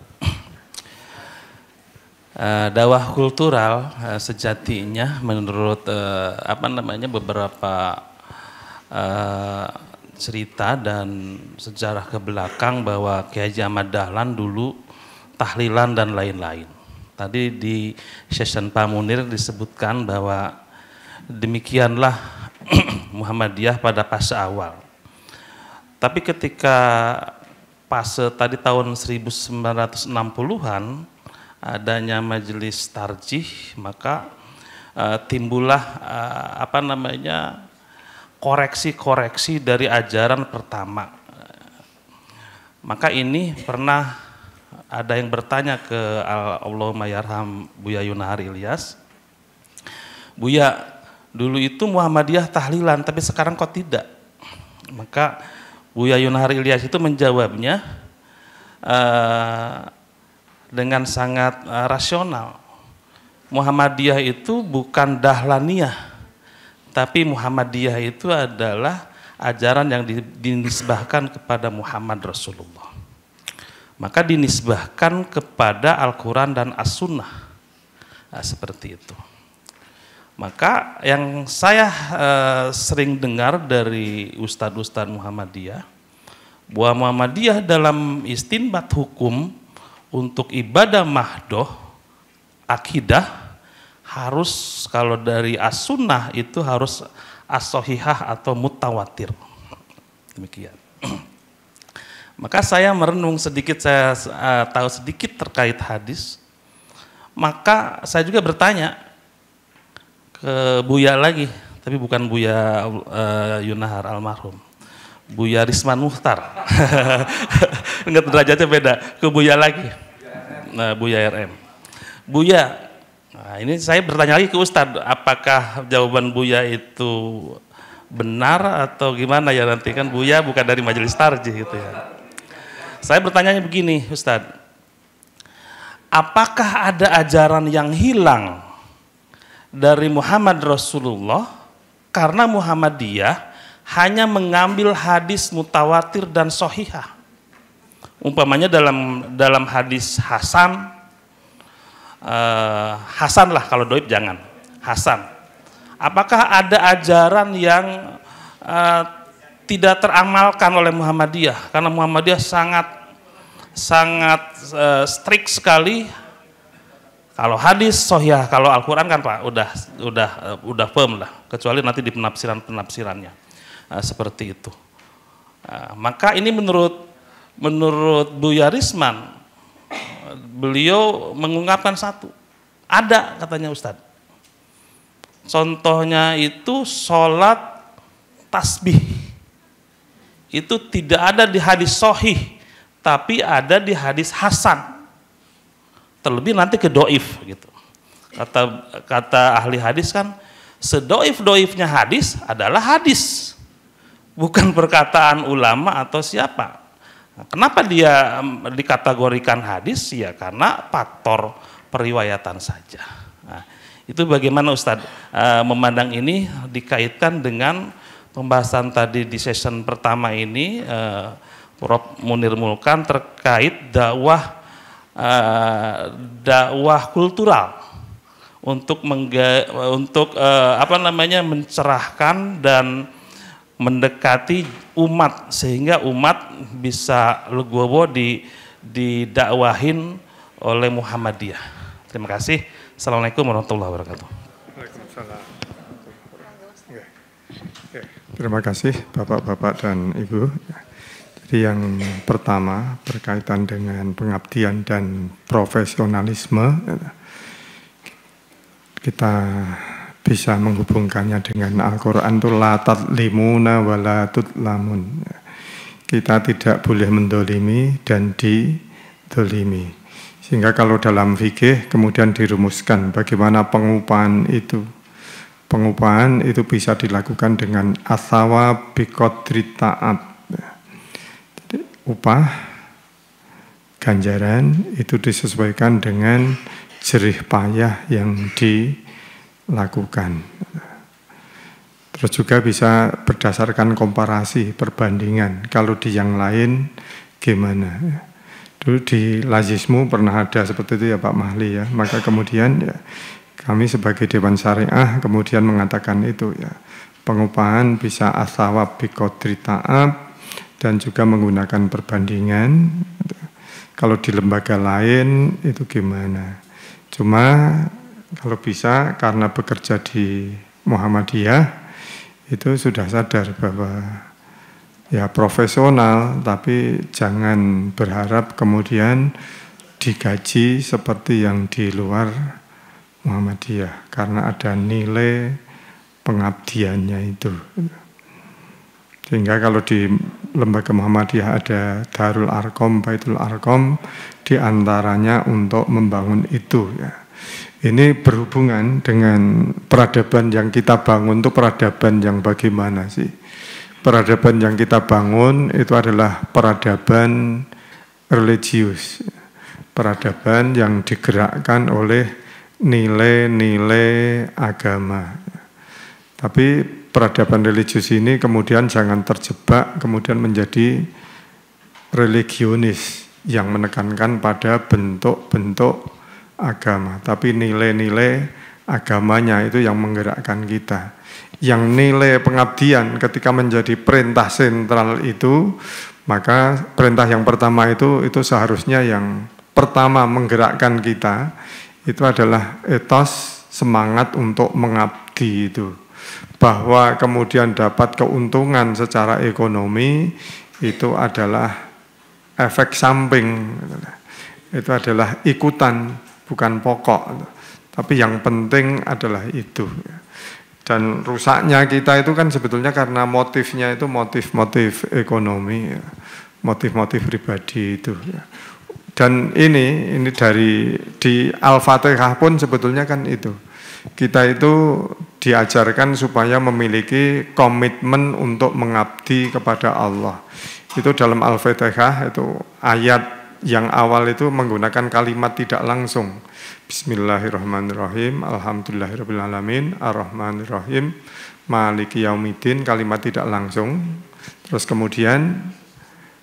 Uh, dakwah kultural uh, sejatinya menurut uh, apa namanya beberapa Eh, cerita dan sejarah ke belakang bahwa Kiai Ahmad Dahlan dulu tahlilan dan lain-lain. Tadi di session Pak Munir disebutkan bahwa demikianlah Muhammadiyah pada fase awal. Tapi ketika fase tadi tahun 1960-an adanya majelis tarjih maka uh, timbullah uh, apa namanya koreksi-koreksi dari ajaran pertama. Maka ini pernah ada yang bertanya ke Allahumma yarham ya Buya Yunahar Ilyas. Buya, dulu itu Muhammadiyah tahlilan, tapi sekarang kok tidak? Maka Buya Yunahar Ilyas itu menjawabnya uh, dengan sangat uh, rasional. Muhammadiyah itu bukan dahlaniyah, tapi Muhammadiyah itu adalah ajaran yang dinisbahkan kepada Muhammad Rasulullah. Maka dinisbahkan kepada Al-Quran dan As-Sunnah. Nah, seperti itu. Maka yang saya uh, sering dengar dari Ustadz-Ustadz Muhammadiyah, bahwa Muhammadiyah dalam istinbat hukum untuk ibadah mahdoh, akidah, harus kalau dari as-sunnah itu harus as-sohihah atau mutawatir. Demikian. Maka saya merenung sedikit, saya eh, tahu sedikit terkait hadis. Maka saya juga bertanya ke Buya lagi, tapi bukan Buya uh, Yunahar almarhum. Buya Risman Muhtar. Enggak derajatnya beda, ke Buya lagi. Nah, Buya RM. Buya, Nah, ini saya bertanya lagi ke Ustadz, apakah jawaban Buya itu benar atau gimana ya nanti kan Buya bukan dari majelis tarjih gitu ya. Saya bertanya begini Ustadz, apakah ada ajaran yang hilang dari Muhammad Rasulullah karena Muhammadiyah hanya mengambil hadis mutawatir dan sohihah. Umpamanya dalam dalam hadis Hasan Eh, Hasan lah kalau doib jangan Hasan apakah ada ajaran yang eh, tidak teramalkan oleh Muhammadiyah karena Muhammadiyah sangat sangat eh, strict sekali kalau hadis sohiyah, kalau Al-Quran kan Pak udah udah eh, udah firm lah, kecuali nanti di penafsiran penafsirannya eh, seperti itu. maka ini menurut menurut Bu Yarisman beliau mengungkapkan satu. Ada katanya Ustadz. Contohnya itu sholat tasbih. Itu tidak ada di hadis sohih, tapi ada di hadis hasan. Terlebih nanti ke doif gitu. Kata kata ahli hadis kan sedoif doifnya hadis adalah hadis, bukan perkataan ulama atau siapa. Kenapa dia dikategorikan hadis? Ya karena faktor periwayatan saja. Nah, itu bagaimana Ustadz e, memandang ini dikaitkan dengan pembahasan tadi di session pertama ini e, Prof. Munir Mulkan terkait dakwah e, dakwah kultural untuk mengga, untuk e, apa namanya mencerahkan dan mendekati umat sehingga umat bisa legowo di didakwahin oleh Muhammadiyah. Terima kasih. Assalamualaikum warahmatullahi wabarakatuh. Ya, ya. Terima kasih Bapak-Bapak dan Ibu. Jadi yang pertama berkaitan dengan pengabdian dan profesionalisme. Kita bisa menghubungkannya dengan Al-Quran itu latat limuna walatut lamun. Kita tidak boleh mendolimi dan didolimi. Sehingga kalau dalam fikih kemudian dirumuskan bagaimana pengupahan itu. pengupahan itu bisa dilakukan dengan asawa bikotri ta'at. upah, ganjaran itu disesuaikan dengan jerih payah yang di lakukan. Terus juga bisa berdasarkan komparasi, perbandingan. Kalau di yang lain gimana? Dulu di lazismu pernah ada seperti itu ya Pak Mahli ya. Maka kemudian ya, kami sebagai Dewan Syariah kemudian mengatakan itu ya. Pengupahan bisa asawab bikotri ta'ab dan juga menggunakan perbandingan. Kalau di lembaga lain itu gimana? Cuma kalau bisa karena bekerja di Muhammadiyah itu sudah sadar bahwa ya profesional tapi jangan berharap kemudian digaji seperti yang di luar Muhammadiyah karena ada nilai pengabdiannya itu. Sehingga kalau di lembaga Muhammadiyah ada Darul Arkom, Baitul Arkom, diantaranya untuk membangun itu ya ini berhubungan dengan peradaban yang kita bangun itu peradaban yang bagaimana sih? Peradaban yang kita bangun itu adalah peradaban religius, peradaban yang digerakkan oleh nilai-nilai agama. Tapi peradaban religius ini kemudian jangan terjebak, kemudian menjadi religionis yang menekankan pada bentuk-bentuk agama, tapi nilai-nilai agamanya itu yang menggerakkan kita. Yang nilai pengabdian ketika menjadi perintah sentral itu, maka perintah yang pertama itu itu seharusnya yang pertama menggerakkan kita itu adalah etos semangat untuk mengabdi itu. Bahwa kemudian dapat keuntungan secara ekonomi itu adalah efek samping. Itu adalah ikutan bukan pokok. Tapi yang penting adalah itu. Ya. Dan rusaknya kita itu kan sebetulnya karena motifnya itu motif-motif ekonomi, ya. motif-motif pribadi itu. Ya. Dan ini ini dari di Al-Fatihah pun sebetulnya kan itu. Kita itu diajarkan supaya memiliki komitmen untuk mengabdi kepada Allah. Itu dalam Al-Fatihah itu ayat yang awal itu menggunakan kalimat tidak langsung. Bismillahirrahmanirrahim, alhamdulillahirrahmanirrahim, Ar-Rahmanirrahim, maliki yaumidin, kalimat tidak langsung. Terus kemudian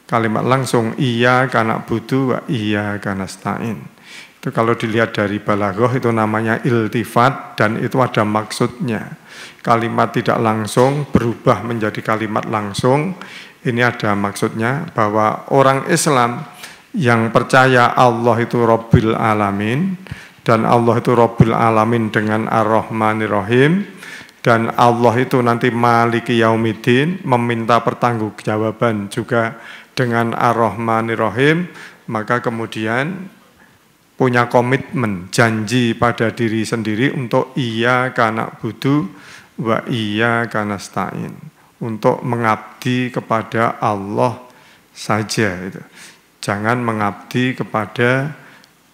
kalimat langsung, iya karena butuh, iya karena stain. Itu kalau dilihat dari balagoh itu namanya iltifat dan itu ada maksudnya. Kalimat tidak langsung berubah menjadi kalimat langsung. Ini ada maksudnya bahwa orang Islam yang percaya Allah itu Robbil Alamin dan Allah itu Robbil Alamin dengan Ar-Rahmanir Rahim dan Allah itu nanti Maliki Yaumidin meminta pertanggungjawaban juga dengan Ar-Rahmanir Rahim maka kemudian punya komitmen janji pada diri sendiri untuk iya karena budu wa iya karena stain untuk mengabdi kepada Allah saja itu. Jangan mengabdi kepada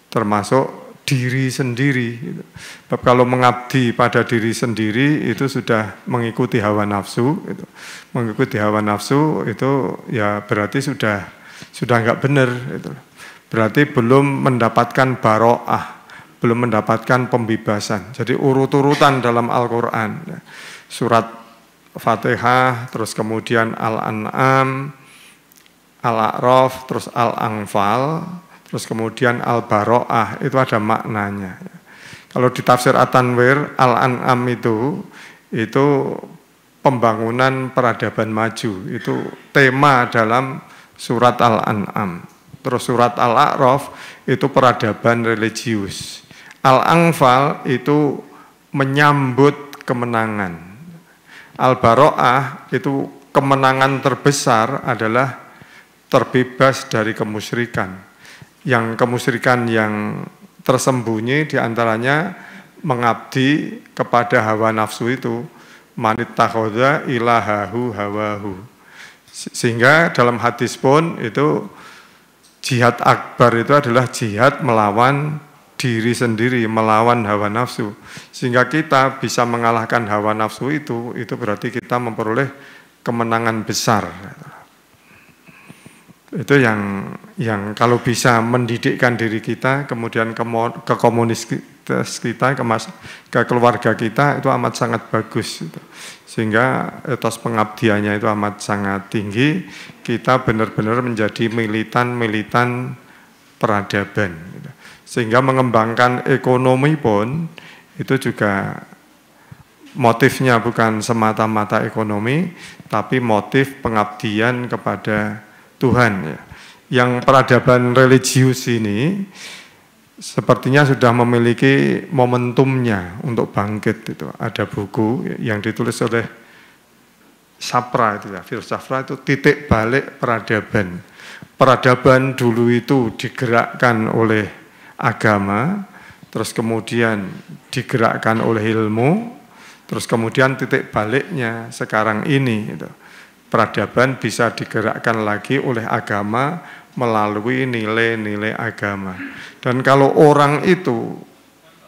termasuk diri sendiri. Sebab kalau mengabdi pada diri sendiri itu sudah mengikuti hawa nafsu. Gitu. Mengikuti hawa nafsu itu ya berarti sudah sudah nggak benar. Gitu. Berarti belum mendapatkan baroah, belum mendapatkan pembebasan. Jadi urut-urutan dalam Al-Quran. Surat Fatihah, terus kemudian Al-An'am, Al-A'raf, terus Al-Anfal, terus kemudian Al-Baro'ah, itu ada maknanya. Kalau di tafsir at Al-An'am itu, itu pembangunan peradaban maju, itu tema dalam surat Al-An'am. Terus surat Al-A'raf itu peradaban religius. Al-Anfal itu menyambut kemenangan. Al-Baro'ah itu kemenangan terbesar adalah terbebas dari kemusyrikan. Yang kemusyrikan yang tersembunyi diantaranya mengabdi kepada hawa nafsu itu manit takhoda ilahahu hawahu sehingga dalam hadis pun itu jihad akbar itu adalah jihad melawan diri sendiri melawan hawa nafsu sehingga kita bisa mengalahkan hawa nafsu itu itu berarti kita memperoleh kemenangan besar itu yang yang kalau bisa mendidikkan diri kita kemudian ke, ke komunitas kita ke, mas, ke keluarga kita itu amat sangat bagus gitu. sehingga etos pengabdiannya itu amat sangat tinggi kita benar-benar menjadi militan-militan peradaban gitu. sehingga mengembangkan ekonomi pun itu juga motifnya bukan semata-mata ekonomi tapi motif pengabdian kepada Tuhan. Ya. Yang peradaban religius ini sepertinya sudah memiliki momentumnya untuk bangkit itu. Ada buku yang ditulis oleh Sapra itu ya, filsafra itu titik balik peradaban. Peradaban dulu itu digerakkan oleh agama, terus kemudian digerakkan oleh ilmu, terus kemudian titik baliknya sekarang ini gitu peradaban bisa digerakkan lagi oleh agama melalui nilai-nilai agama. Dan kalau orang itu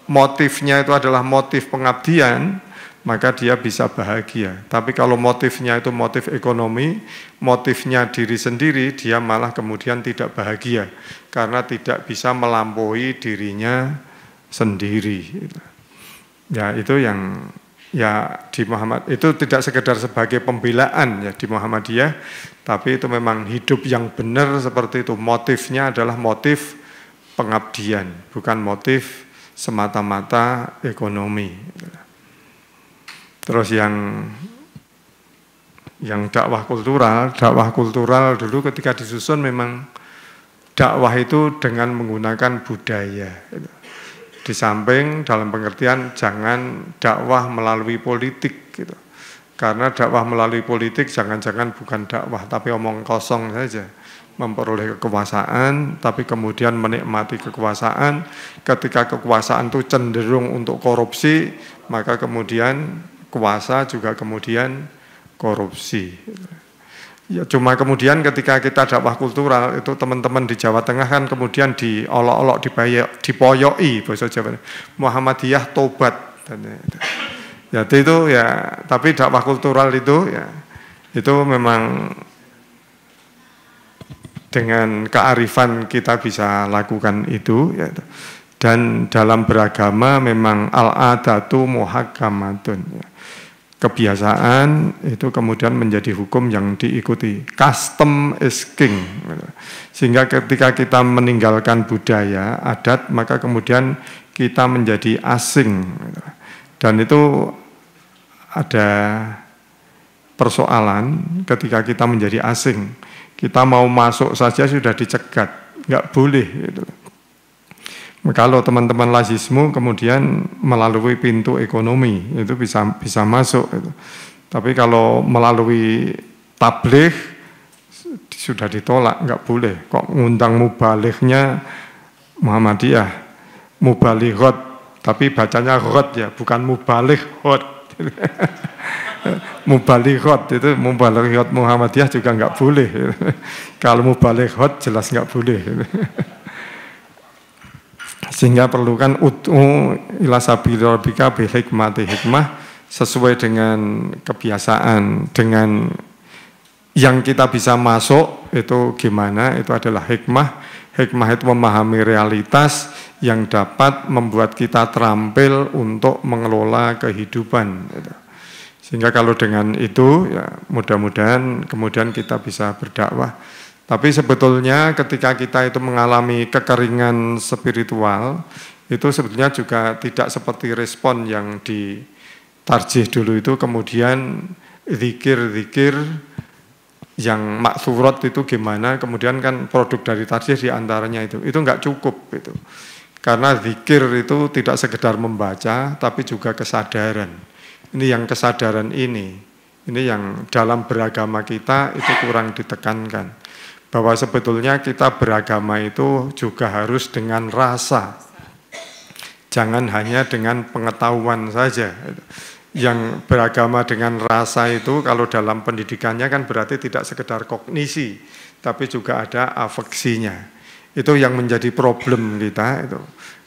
motifnya itu adalah motif pengabdian, maka dia bisa bahagia. Tapi kalau motifnya itu motif ekonomi, motifnya diri sendiri, dia malah kemudian tidak bahagia karena tidak bisa melampaui dirinya sendiri. Ya, itu yang ya di Muhammad itu tidak sekedar sebagai pembelaan ya di Muhammadiyah tapi itu memang hidup yang benar seperti itu motifnya adalah motif pengabdian bukan motif semata-mata ekonomi terus yang yang dakwah kultural dakwah kultural dulu ketika disusun memang dakwah itu dengan menggunakan budaya gitu. Di samping dalam pengertian jangan dakwah melalui politik gitu. Karena dakwah melalui politik jangan-jangan bukan dakwah tapi omong kosong saja memperoleh kekuasaan, tapi kemudian menikmati kekuasaan. Ketika kekuasaan itu cenderung untuk korupsi, maka kemudian kuasa juga kemudian korupsi. Ya cuma kemudian ketika kita dakwah kultural itu teman-teman di Jawa Tengah kan kemudian diolok-olok dibayok dipoyoi bahasa Jawa Muhammadiyah tobat Ya, ya itu ya tapi dakwah kultural itu ya itu memang dengan kearifan kita bisa lakukan itu ya dan dalam beragama memang al-adatu muhakkamatun ya kebiasaan itu kemudian menjadi hukum yang diikuti. Custom is king. Sehingga ketika kita meninggalkan budaya, adat, maka kemudian kita menjadi asing. Dan itu ada persoalan ketika kita menjadi asing. Kita mau masuk saja sudah dicegat, nggak boleh. Gitu. Kalau teman-teman lazismu kemudian melalui pintu ekonomi itu bisa bisa masuk. Itu. Tapi kalau melalui tabligh sudah ditolak, nggak boleh. Kok ngundang mubalighnya Muhammadiyah, mubalighot, tapi bacanya rot ya, bukan mubalighot. mubalighot itu mubalighot Muhammadiyah juga nggak boleh. Kalau mubalighot jelas nggak boleh. Sehingga perlukan utu ila sabirabika bihikmati hikmah sesuai dengan kebiasaan, dengan yang kita bisa masuk itu gimana, itu adalah hikmah. Hikmah itu memahami realitas yang dapat membuat kita terampil untuk mengelola kehidupan. Gitu. Sehingga kalau dengan itu, ya mudah-mudahan kemudian kita bisa berdakwah. Tapi sebetulnya ketika kita itu mengalami kekeringan spiritual, itu sebetulnya juga tidak seperti respon yang ditarjih dulu itu kemudian zikir-zikir yang maksurat itu gimana kemudian kan produk dari tarjih diantaranya itu itu enggak cukup itu karena zikir itu tidak sekedar membaca tapi juga kesadaran ini yang kesadaran ini ini yang dalam beragama kita itu kurang ditekankan bahwa sebetulnya kita beragama itu juga harus dengan rasa. Jangan hanya dengan pengetahuan saja. Yang beragama dengan rasa itu kalau dalam pendidikannya kan berarti tidak sekedar kognisi, tapi juga ada afeksinya. Itu yang menjadi problem kita itu.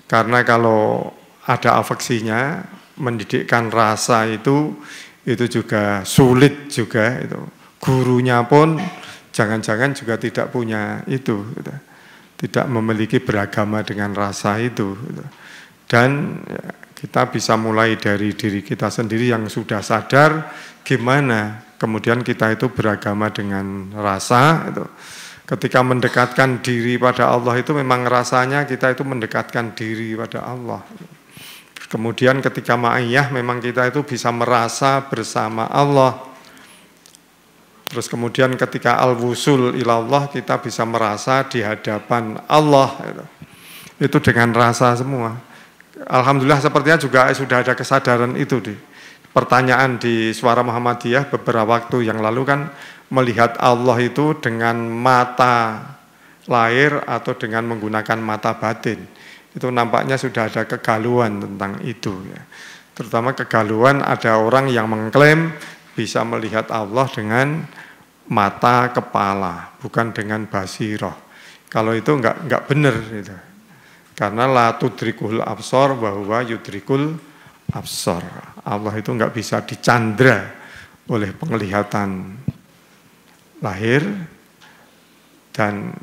Karena kalau ada afeksinya, mendidikkan rasa itu itu juga sulit juga itu. Gurunya pun jangan-jangan juga tidak punya itu, gitu. tidak memiliki beragama dengan rasa itu. Gitu. Dan ya, kita bisa mulai dari diri kita sendiri yang sudah sadar gimana kemudian kita itu beragama dengan rasa itu ketika mendekatkan diri pada Allah itu memang rasanya kita itu mendekatkan diri pada Allah kemudian ketika ma'iyah memang kita itu bisa merasa bersama Allah Terus kemudian ketika al-wusul ilallah kita bisa merasa di hadapan Allah itu. itu dengan rasa semua. Alhamdulillah sepertinya juga sudah ada kesadaran itu di pertanyaan di suara Muhammadiyah beberapa waktu yang lalu kan melihat Allah itu dengan mata lahir atau dengan menggunakan mata batin. Itu nampaknya sudah ada kegaluan tentang itu ya. Terutama kegaluan ada orang yang mengklaim bisa melihat Allah dengan mata kepala, bukan dengan basiroh. Kalau itu enggak enggak benar Gitu. Karena la tudrikul absor bahwa yudrikul absor. Allah itu enggak bisa dicandra oleh penglihatan lahir dan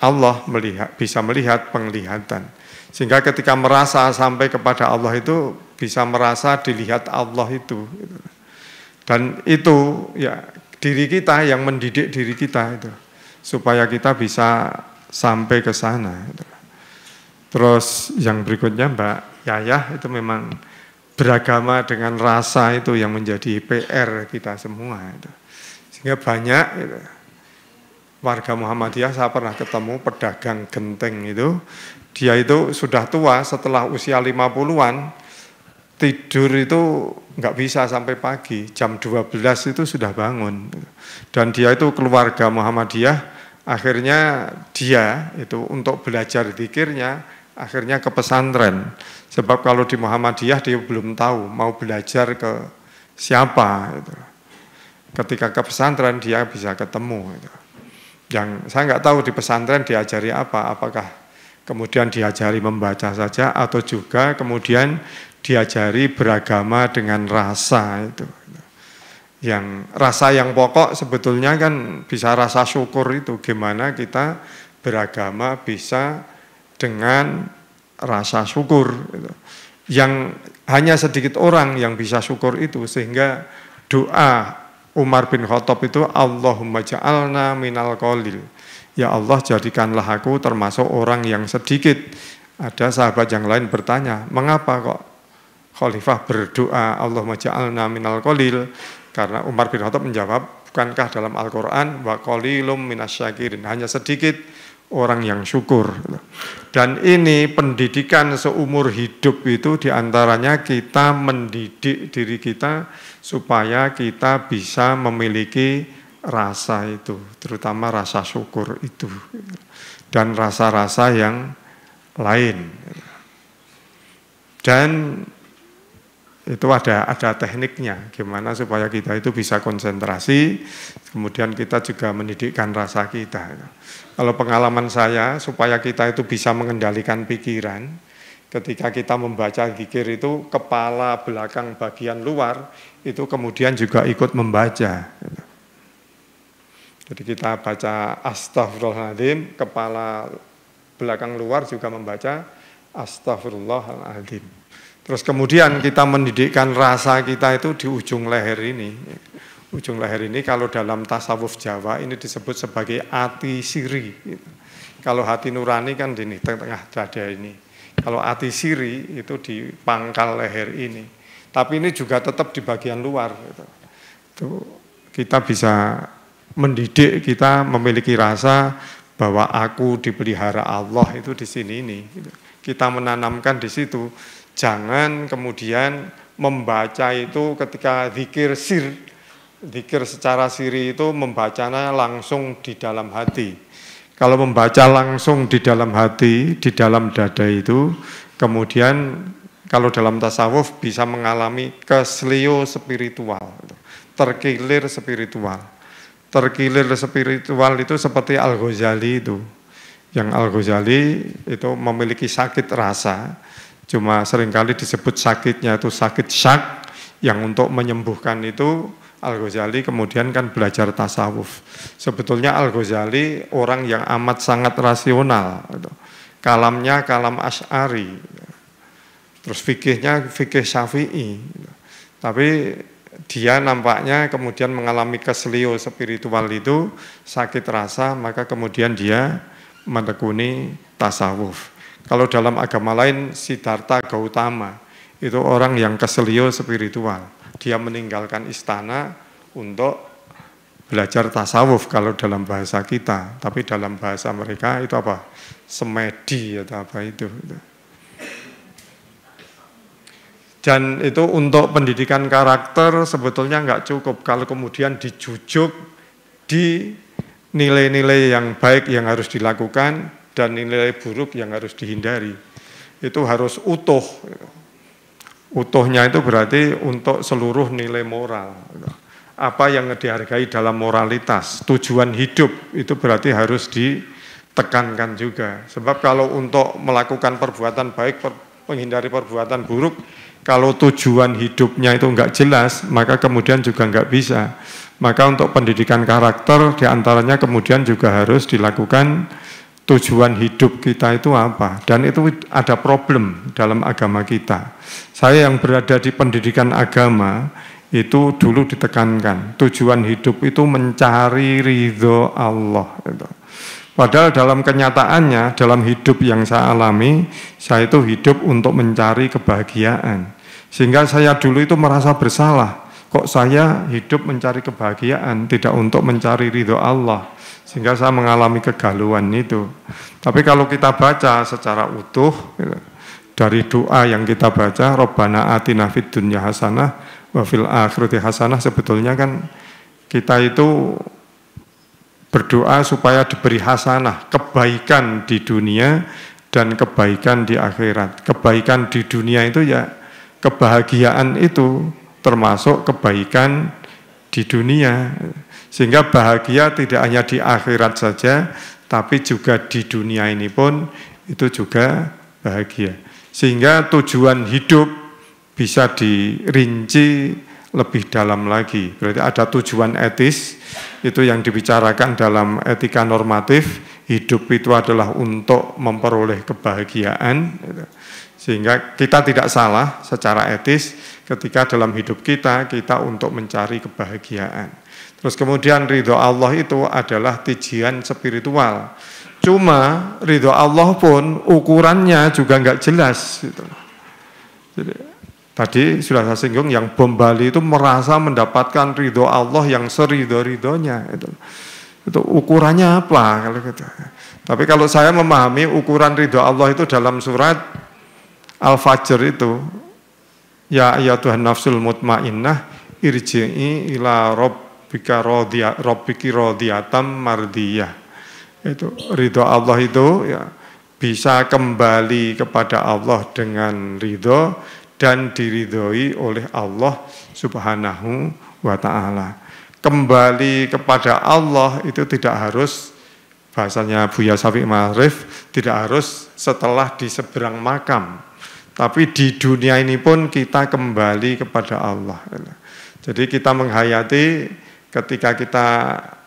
Allah melihat bisa melihat penglihatan. Sehingga ketika merasa sampai kepada Allah itu bisa merasa dilihat Allah itu. Gitu. Dan itu ya diri kita yang mendidik diri kita itu supaya kita bisa sampai ke sana. Terus yang berikutnya Mbak Yayah itu memang beragama dengan rasa itu yang menjadi PR kita semua itu. Sehingga banyak itu, warga Muhammadiyah saya pernah ketemu pedagang genteng itu, dia itu sudah tua setelah usia 50-an, tidur itu nggak bisa sampai pagi jam 12 itu sudah bangun dan dia itu keluarga Muhammadiyah akhirnya dia itu untuk belajar dikirnya akhirnya ke pesantren sebab kalau di Muhammadiyah dia belum tahu mau belajar ke siapa gitu. ketika ke pesantren dia bisa ketemu gitu. yang saya nggak tahu di pesantren diajari apa apakah kemudian diajari membaca saja atau juga kemudian diajari beragama dengan rasa itu. Yang rasa yang pokok sebetulnya kan bisa rasa syukur itu gimana kita beragama bisa dengan rasa syukur gitu. Yang hanya sedikit orang yang bisa syukur itu sehingga doa Umar bin Khattab itu Allahumma ja'alna minal qalil. Ya Allah jadikanlah aku termasuk orang yang sedikit. Ada sahabat yang lain bertanya, mengapa kok Khalifah berdoa Allahumma ja'alna minal qalil karena Umar bin Khattab menjawab bukankah dalam Al-Qur'an wa qalilum minasyakirin hanya sedikit orang yang syukur. Dan ini pendidikan seumur hidup itu diantaranya kita mendidik diri kita supaya kita bisa memiliki rasa itu, terutama rasa syukur itu dan rasa-rasa yang lain. Dan itu ada ada tekniknya gimana supaya kita itu bisa konsentrasi kemudian kita juga mendidikkan rasa kita kalau pengalaman saya supaya kita itu bisa mengendalikan pikiran ketika kita membaca zikir itu kepala belakang bagian luar itu kemudian juga ikut membaca jadi kita baca astaghfirullahaladzim kepala belakang luar juga membaca astaghfirullahaladzim Terus kemudian kita mendidikkan rasa kita itu di ujung leher ini. Ujung leher ini kalau dalam tasawuf Jawa ini disebut sebagai ati siri. Kalau hati nurani kan di tengah dada ini. Kalau ati siri itu di pangkal leher ini. Tapi ini juga tetap di bagian luar. Itu kita bisa mendidik kita memiliki rasa bahwa aku dipelihara Allah itu di sini ini. Kita menanamkan di situ jangan kemudian membaca itu ketika zikir sir, zikir secara siri itu membacanya langsung di dalam hati. Kalau membaca langsung di dalam hati, di dalam dada itu, kemudian kalau dalam tasawuf bisa mengalami keselio spiritual, terkilir spiritual. Terkilir spiritual itu seperti Al-Ghazali itu. Yang Al-Ghazali itu memiliki sakit rasa, Cuma seringkali disebut sakitnya itu sakit syak, yang untuk menyembuhkan itu Al-Ghazali kemudian kan belajar tasawuf. Sebetulnya Al-Ghazali orang yang amat sangat rasional. Gitu. Kalamnya kalam Ash'ari. Terus fikihnya fikih syafi'i. Gitu. Tapi dia nampaknya kemudian mengalami keselio spiritual itu, sakit rasa, maka kemudian dia menekuni tasawuf. Kalau dalam agama lain Siddhartha Gautama itu orang yang keselio spiritual. Dia meninggalkan istana untuk belajar tasawuf kalau dalam bahasa kita, tapi dalam bahasa mereka itu apa? Semedi atau apa itu. Dan itu untuk pendidikan karakter sebetulnya nggak cukup kalau kemudian dijujuk di nilai-nilai yang baik yang harus dilakukan dan nilai buruk yang harus dihindari. Itu harus utuh. Utuhnya itu berarti untuk seluruh nilai moral. Apa yang dihargai dalam moralitas, tujuan hidup itu berarti harus ditekankan juga. Sebab kalau untuk melakukan perbuatan baik, per, menghindari perbuatan buruk, kalau tujuan hidupnya itu enggak jelas, maka kemudian juga enggak bisa. Maka untuk pendidikan karakter diantaranya kemudian juga harus dilakukan tujuan hidup kita itu apa dan itu ada problem dalam agama kita. Saya yang berada di pendidikan agama itu dulu ditekankan tujuan hidup itu mencari ridho Allah. Padahal dalam kenyataannya dalam hidup yang saya alami saya itu hidup untuk mencari kebahagiaan. Sehingga saya dulu itu merasa bersalah kok saya hidup mencari kebahagiaan tidak untuk mencari ridho Allah sehingga saya mengalami kegalauan itu. Tapi kalau kita baca secara utuh, dari doa yang kita baca, Robbana atina fid dunya hasanah, wa fil akhirati hasanah, sebetulnya kan kita itu berdoa supaya diberi hasanah, kebaikan di dunia dan kebaikan di akhirat. Kebaikan di dunia itu ya kebahagiaan itu termasuk kebaikan di dunia. Sehingga bahagia tidak hanya di akhirat saja, tapi juga di dunia ini pun itu juga bahagia. Sehingga tujuan hidup bisa dirinci lebih dalam lagi. Berarti ada tujuan etis, itu yang dibicarakan dalam etika normatif, hidup itu adalah untuk memperoleh kebahagiaan. Sehingga kita tidak salah secara etis ketika dalam hidup kita, kita untuk mencari kebahagiaan. Terus kemudian ridho Allah itu adalah tijian spiritual. Cuma ridho Allah pun ukurannya juga nggak jelas. Gitu. Jadi, tadi sudah saya singgung yang bom Bali itu merasa mendapatkan ridho Allah yang seridho-ridhonya. itu Itu ukurannya apa kalau gitu. Tapi kalau saya memahami ukuran ridho Allah itu dalam surat Al-Fajr itu, Ya ya Tuhan nafsul mutmainnah irji'i ila rob bika rodiya, robiki radhiyatam mardiyah itu ridho Allah itu ya bisa kembali kepada Allah dengan ridho dan diridhoi oleh Allah Subhanahu wa taala. Kembali kepada Allah itu tidak harus bahasanya Buya Safi Ma'rif tidak harus setelah di seberang makam. Tapi di dunia ini pun kita kembali kepada Allah. Jadi kita menghayati ketika kita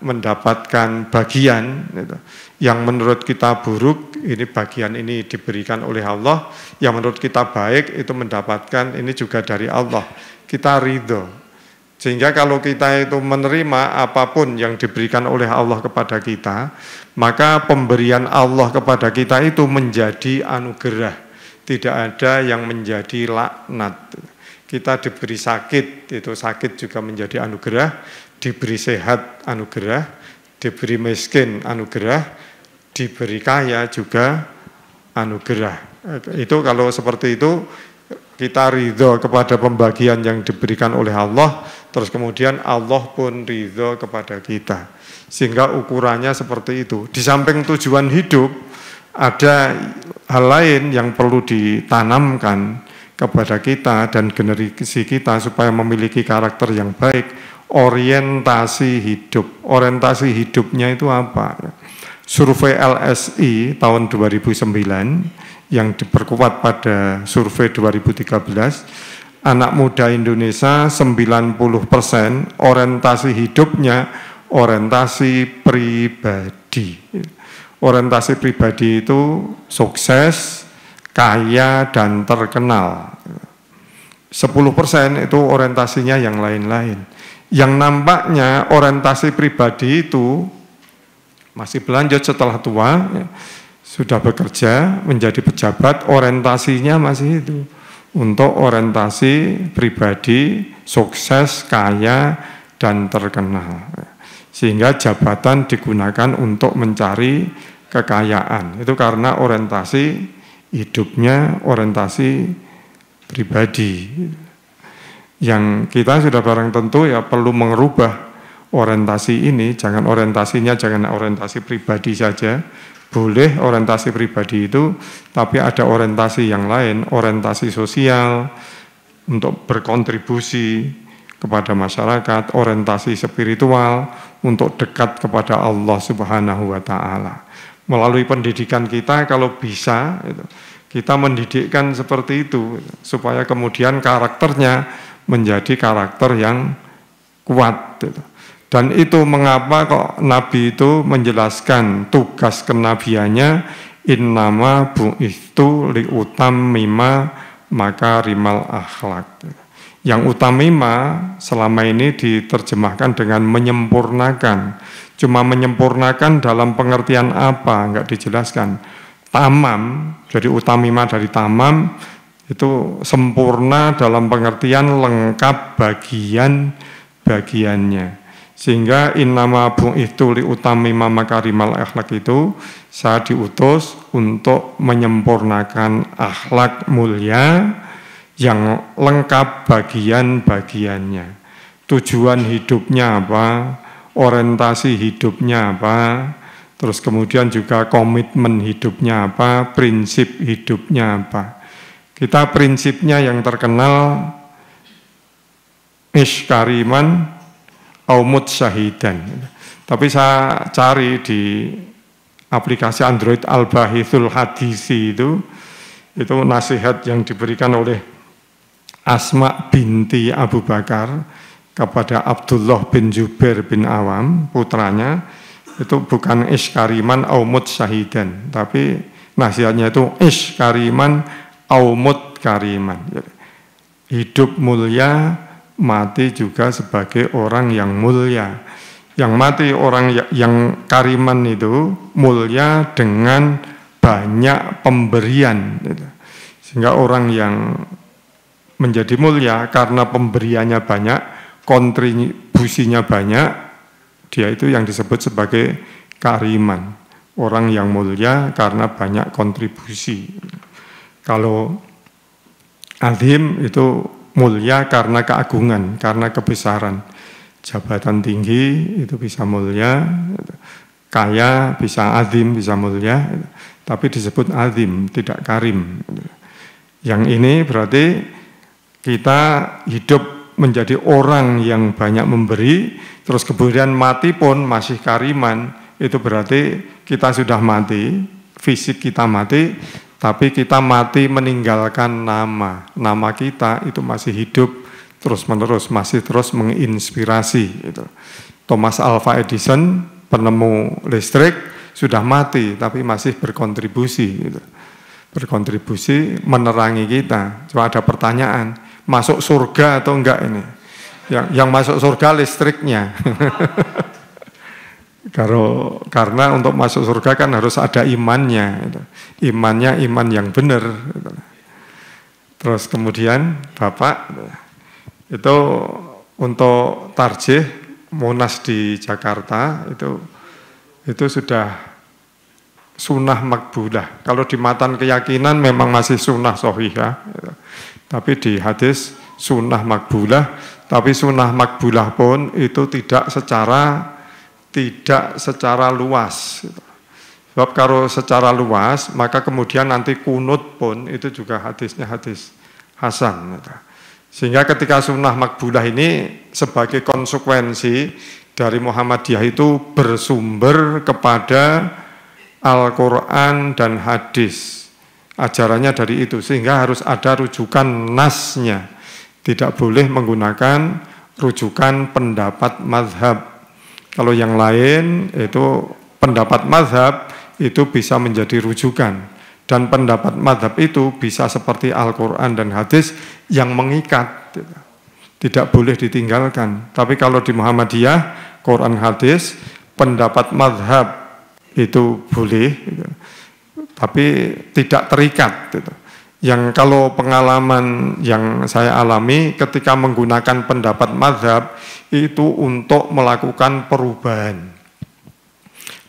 mendapatkan bagian gitu, yang menurut kita buruk ini bagian ini diberikan oleh Allah yang menurut kita baik itu mendapatkan ini juga dari Allah kita ridho sehingga kalau kita itu menerima apapun yang diberikan oleh Allah kepada kita maka pemberian Allah kepada kita itu menjadi anugerah tidak ada yang menjadi laknat kita diberi sakit itu sakit juga menjadi anugerah diberi sehat anugerah, diberi miskin anugerah, diberi kaya juga anugerah. Itu kalau seperti itu kita ridho kepada pembagian yang diberikan oleh Allah, terus kemudian Allah pun ridho kepada kita. Sehingga ukurannya seperti itu. Di samping tujuan hidup, ada hal lain yang perlu ditanamkan kepada kita dan generasi kita supaya memiliki karakter yang baik, orientasi hidup. Orientasi hidupnya itu apa? Survei LSI tahun 2009 yang diperkuat pada survei 2013, anak muda Indonesia 90% persen orientasi hidupnya orientasi pribadi. Orientasi pribadi itu sukses, kaya, dan terkenal. 10% persen itu orientasinya yang lain-lain yang nampaknya orientasi pribadi itu masih berlanjut setelah tua, ya, sudah bekerja, menjadi pejabat, orientasinya masih itu untuk orientasi pribadi, sukses, kaya, dan terkenal. Ya. Sehingga jabatan digunakan untuk mencari kekayaan. Itu karena orientasi hidupnya, orientasi pribadi yang kita sudah barang tentu ya perlu mengubah orientasi ini jangan orientasinya jangan orientasi pribadi saja boleh orientasi pribadi itu tapi ada orientasi yang lain orientasi sosial untuk berkontribusi kepada masyarakat orientasi spiritual untuk dekat kepada Allah Subhanahu wa taala melalui pendidikan kita kalau bisa gitu, kita mendidikkan seperti itu gitu, supaya kemudian karakternya menjadi karakter yang kuat. Gitu. Dan itu mengapa kok Nabi itu menjelaskan tugas kenabiannya itu li utam mima maka rimal akhlak. Gitu. Yang utamima selama ini diterjemahkan dengan menyempurnakan. Cuma menyempurnakan dalam pengertian apa, Enggak dijelaskan. Tamam, jadi utamima dari tamam, itu sempurna dalam pengertian lengkap bagian-bagiannya. Sehingga innama bung itu li utami mama karimal akhlak itu saya diutus untuk menyempurnakan akhlak mulia yang lengkap bagian-bagiannya. Tujuan hidupnya apa? Orientasi hidupnya apa? Terus kemudian juga komitmen hidupnya apa? Prinsip hidupnya apa? Kita prinsipnya yang terkenal Ishkariman Aumut Syahidan. Tapi saya cari di aplikasi Android Al-Bahithul Hadisi itu, itu nasihat yang diberikan oleh Asma binti Abu Bakar kepada Abdullah bin Jubair bin Awam, putranya, itu bukan Ishkariman Aumut Syahidan, tapi nasihatnya itu Ishkariman aumut kariman. Hidup mulia, mati juga sebagai orang yang mulia. Yang mati orang ya, yang kariman itu mulia dengan banyak pemberian. Gitu. Sehingga orang yang menjadi mulia karena pemberiannya banyak, kontribusinya banyak, dia itu yang disebut sebagai kariman. Orang yang mulia karena banyak kontribusi. Kalau azim itu mulia karena keagungan, karena kebesaran. Jabatan tinggi itu bisa mulia, kaya bisa azim, bisa mulia, tapi disebut azim, tidak karim. Yang ini berarti kita hidup menjadi orang yang banyak memberi, terus kemudian mati pun masih kariman, itu berarti kita sudah mati, fisik kita mati, tapi kita mati meninggalkan nama. Nama kita itu masih hidup terus-menerus, masih terus menginspirasi. Gitu. Thomas Alva Edison, penemu listrik, sudah mati tapi masih berkontribusi. Gitu. Berkontribusi menerangi kita. Cuma ada pertanyaan, masuk surga atau enggak ini? Yang, yang masuk surga listriknya. Karo, karena untuk masuk surga kan harus ada imannya. Gitu. Imannya iman yang benar. Gitu. Terus kemudian Bapak itu untuk tarjih Monas di Jakarta itu itu sudah sunnah makbulah. Kalau di matan keyakinan memang masih sunnah sohiha, gitu. tapi di hadis sunnah makbulah. Tapi sunnah makbulah pun itu tidak secara tidak secara luas. Sebab kalau secara luas, maka kemudian nanti kunut pun itu juga hadisnya hadis Hasan. Sehingga ketika sunnah makbulah ini sebagai konsekuensi dari Muhammadiyah itu bersumber kepada Al-Quran dan hadis. Ajarannya dari itu, sehingga harus ada rujukan nasnya. Tidak boleh menggunakan rujukan pendapat madhab kalau yang lain itu pendapat mazhab itu bisa menjadi rujukan dan pendapat madhab itu bisa seperti Al-Quran dan hadis yang mengikat tidak boleh ditinggalkan tapi kalau di Muhammadiyah Quran hadis pendapat madhab itu boleh gitu. tapi tidak terikat gitu yang kalau pengalaman yang saya alami ketika menggunakan pendapat madhab itu untuk melakukan perubahan.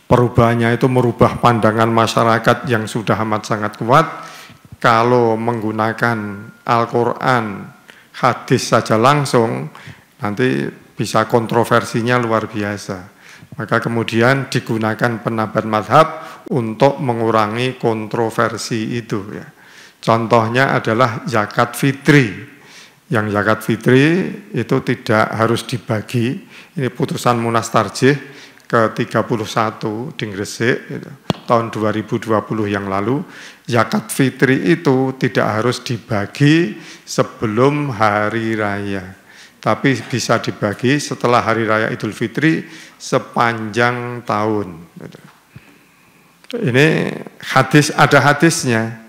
Perubahannya itu merubah pandangan masyarakat yang sudah amat sangat kuat. Kalau menggunakan Al-Quran, hadis saja langsung, nanti bisa kontroversinya luar biasa. Maka kemudian digunakan pendapat madhab untuk mengurangi kontroversi itu ya Contohnya adalah zakat fitri. Yang zakat fitri itu tidak harus dibagi. Ini putusan Munas Tarjih ke 31 di Gresik gitu. tahun 2020 yang lalu. Zakat fitri itu tidak harus dibagi sebelum hari raya. Tapi bisa dibagi setelah hari raya Idul Fitri sepanjang tahun. Gitu. Ini hadis ada hadisnya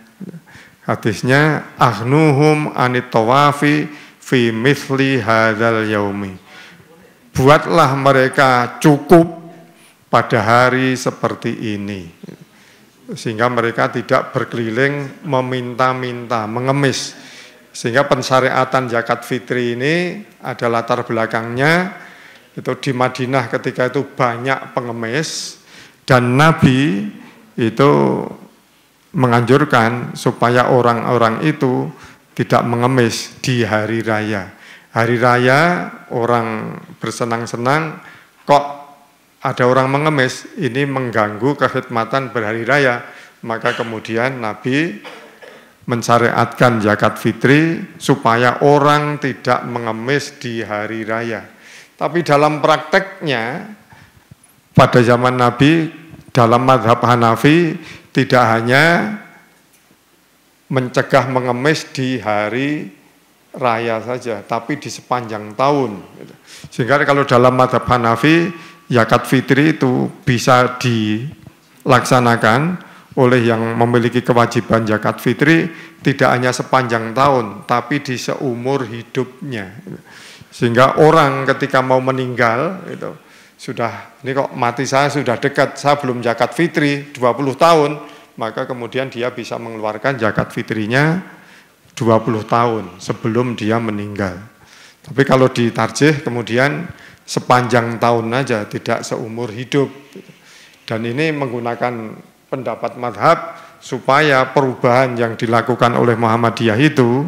Hadisnya ahnuhum anitawafi fi misli hadal yaumi. Buatlah mereka cukup pada hari seperti ini. Sehingga mereka tidak berkeliling meminta-minta, mengemis. Sehingga pensyariatan zakat fitri ini ada latar belakangnya itu di Madinah ketika itu banyak pengemis dan Nabi itu menganjurkan supaya orang-orang itu tidak mengemis di hari raya. Hari raya orang bersenang-senang kok ada orang mengemis ini mengganggu kekhidmatan berhari raya. Maka kemudian Nabi mensyariatkan zakat fitri supaya orang tidak mengemis di hari raya. Tapi dalam prakteknya pada zaman Nabi dalam madhab Hanafi tidak hanya mencegah mengemis di hari raya saja, tapi di sepanjang tahun. Gitu. Sehingga kalau dalam madhab Hanafi, yakat fitri itu bisa dilaksanakan oleh yang memiliki kewajiban Yakat fitri tidak hanya sepanjang tahun tapi di seumur hidupnya gitu. sehingga orang ketika mau meninggal itu sudah ini kok mati saya sudah dekat, saya belum zakat fitri 20 tahun, maka kemudian dia bisa mengeluarkan zakat fitrinya 20 tahun sebelum dia meninggal. Tapi kalau ditarjih kemudian sepanjang tahun aja, tidak seumur hidup. Dan ini menggunakan pendapat madhab supaya perubahan yang dilakukan oleh Muhammadiyah itu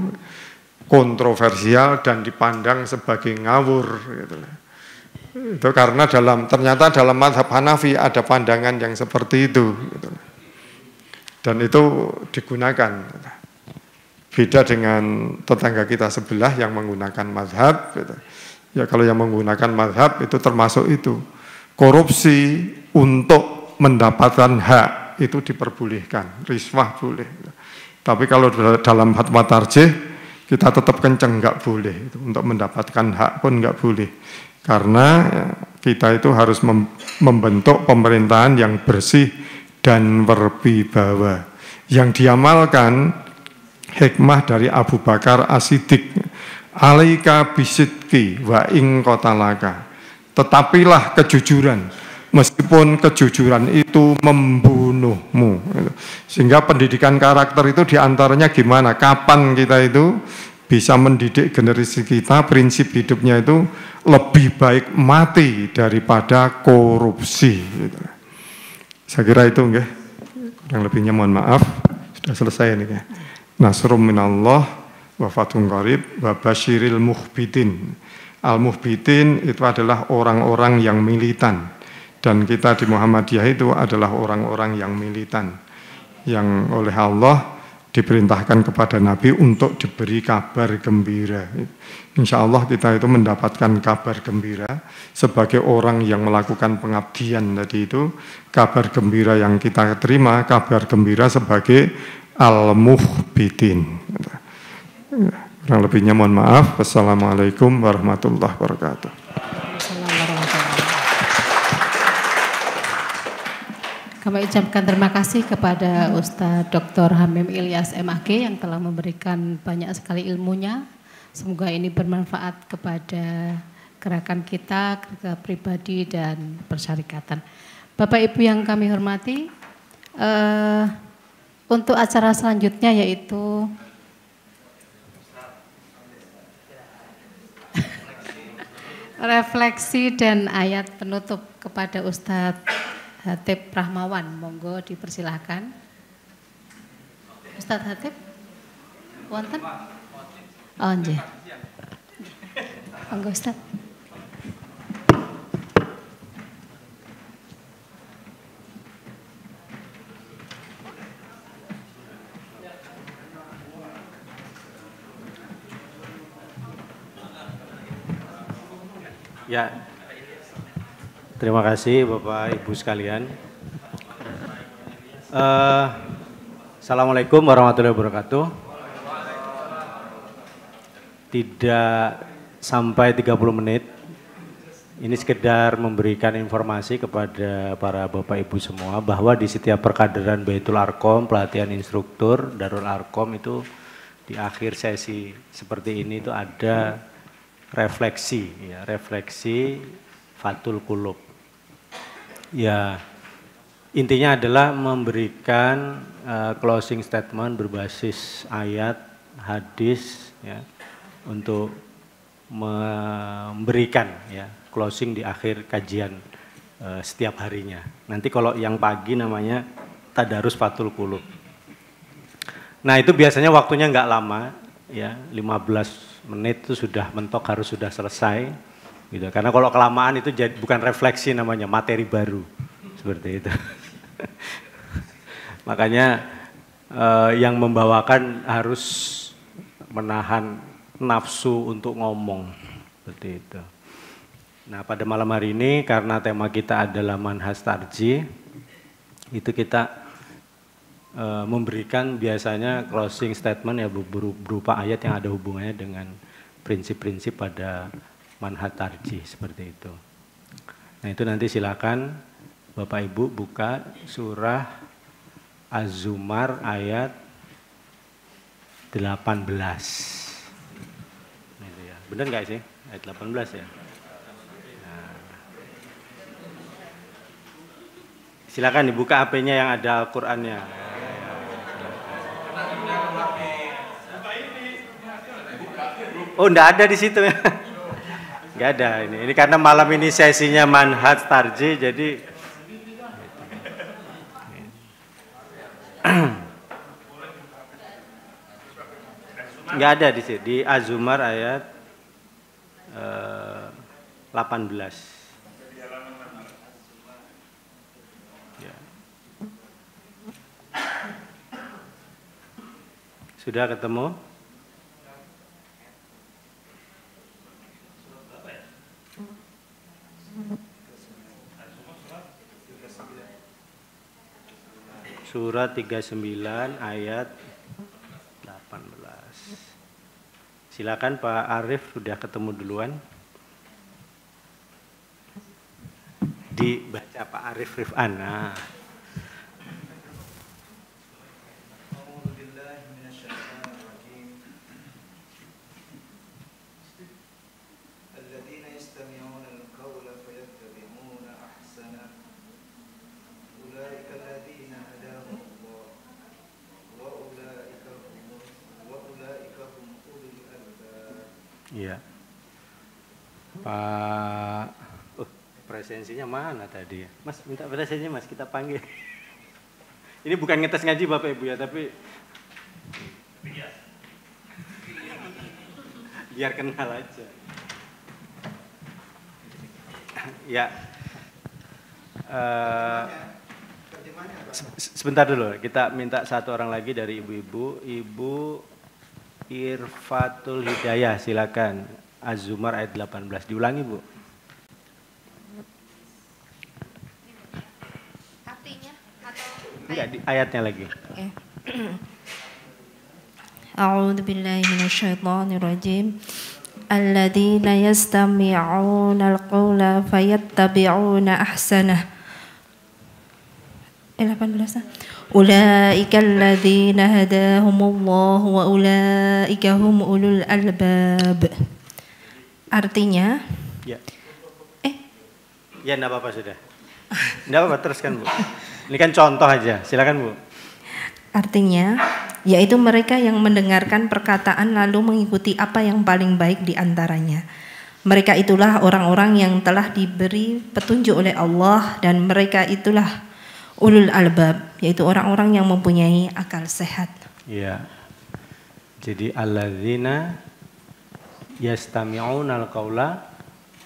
kontroversial dan dipandang sebagai ngawur. Gitu. Itu karena dalam ternyata dalam madhab Hanafi ada pandangan yang seperti itu. Gitu. Dan itu digunakan. Beda dengan tetangga kita sebelah yang menggunakan madhab. Gitu. Ya kalau yang menggunakan madhab itu termasuk itu. Korupsi untuk mendapatkan hak itu diperbolehkan. Riswah boleh. Gitu. Tapi kalau dalam fatwa tarjih kita tetap kenceng nggak boleh itu untuk mendapatkan hak pun nggak boleh karena ya, kita itu harus membentuk pemerintahan yang bersih dan berwibawa. Yang diamalkan hikmah dari Abu Bakar Asidik. Alaika bisidki wa ing kotalaka. Tetapilah kejujuran, meskipun kejujuran itu membunuhmu. Sehingga pendidikan karakter itu diantaranya gimana? Kapan kita itu bisa mendidik generasi kita prinsip hidupnya itu lebih baik mati daripada korupsi. Gitu. Saya kira itu enggak. Kurang lebihnya mohon maaf. Sudah selesai ini. Ya. Nasrum minallah wa fatun qarib wa basyiril muhbitin. Al-muhbitin itu adalah orang-orang yang militan. Dan kita di Muhammadiyah itu adalah orang-orang yang militan. Yang oleh Allah diperintahkan kepada Nabi untuk diberi kabar gembira. Insya Allah kita itu mendapatkan kabar gembira sebagai orang yang melakukan pengabdian tadi itu kabar gembira yang kita terima kabar gembira sebagai al-muhbitin. Kurang lebihnya mohon maaf. Wassalamualaikum warahmatullahi wabarakatuh. Kami ucapkan terima kasih kepada hmm. Ustaz Dr. Hamim Ilyas MAG yang telah memberikan banyak sekali ilmunya. Semoga ini bermanfaat kepada gerakan kita, ke pribadi dan persyarikatan. Bapak Ibu yang kami hormati, uh, untuk acara selanjutnya yaitu refleksi dan ayat penutup kepada Ustadz Hatip Rahmawan, monggo dipersilahkan. Ustadz Hatip, wonten? Oh, Monggo Ustadz. Ya, Terima kasih Bapak Ibu sekalian. Uh, Assalamualaikum warahmatullahi wabarakatuh. Tidak sampai 30 menit. Ini sekedar memberikan informasi kepada para Bapak Ibu semua bahwa di setiap perkaderan Baitul Arkom, pelatihan instruktur Darul Arkom itu di akhir sesi seperti ini itu ada refleksi ya, refleksi fatul kulub. Ya, intinya adalah memberikan uh, closing statement berbasis ayat, hadis, ya, untuk memberikan ya closing di akhir kajian uh, setiap harinya. Nanti kalau yang pagi namanya tadarus fatul kulub. Nah itu biasanya waktunya nggak lama, ya 15 menit itu sudah mentok harus sudah selesai Gitu. Karena kalau kelamaan itu jadi, bukan refleksi namanya, materi baru. Seperti itu. Makanya eh, yang membawakan harus menahan nafsu untuk ngomong. Seperti itu. Nah pada malam hari ini karena tema kita adalah manhas tarji, itu kita e, memberikan biasanya closing statement ya berupa ayat yang ada hubungannya dengan prinsip-prinsip pada manhat tarji seperti itu. Nah itu nanti silakan Bapak Ibu buka surah Az-Zumar ayat 18. Nah, ya. Bener nggak sih? Ayat 18 ya? Nah. Silakan dibuka HP-nya yang ada Al-Qur'annya. Oh, enggak ada di situ ya. Nggak ada ini. Ini karena malam ini sesinya Manhat Tarji, jadi nggak ada di sini. Di Azumar ayat uh, eh, 18. Ya. Sudah ketemu? Surat 39 ayat 18. Silakan Pak Arif sudah ketemu duluan. Dibaca Pak Arif Rifana. Pak uh, presensinya mana tadi? Mas minta presensinya Mas kita panggil. Ini bukan ngetes ngaji Bapak Ibu ya, tapi biar kenal aja. ya. Uh, sebentar dulu, kita minta satu orang lagi dari ibu-ibu. Ibu Irfatul Hidayah, silakan. Azumar ayat delapan belas diulangi Bu. Artinya atau Enggak, di, ayatnya lagi. A'udzu billahi minasyaitonir rajim. Alladzina yastami'unal qawla fayattabi'una ahsanah. 18. Eh, ulaika alladzina hadahumullah wa ulaika hum ulul albab. Artinya? Ya. Eh? Ya, enggak apa-apa sudah. Enggak apa-apa, teruskan Bu. Ini kan contoh aja, silakan Bu. Artinya, yaitu mereka yang mendengarkan perkataan lalu mengikuti apa yang paling baik di antaranya. Mereka itulah orang-orang yang telah diberi petunjuk oleh Allah dan mereka itulah ulul albab, yaitu orang-orang yang mempunyai akal sehat. Iya. Jadi alladzina yastami'unal qawla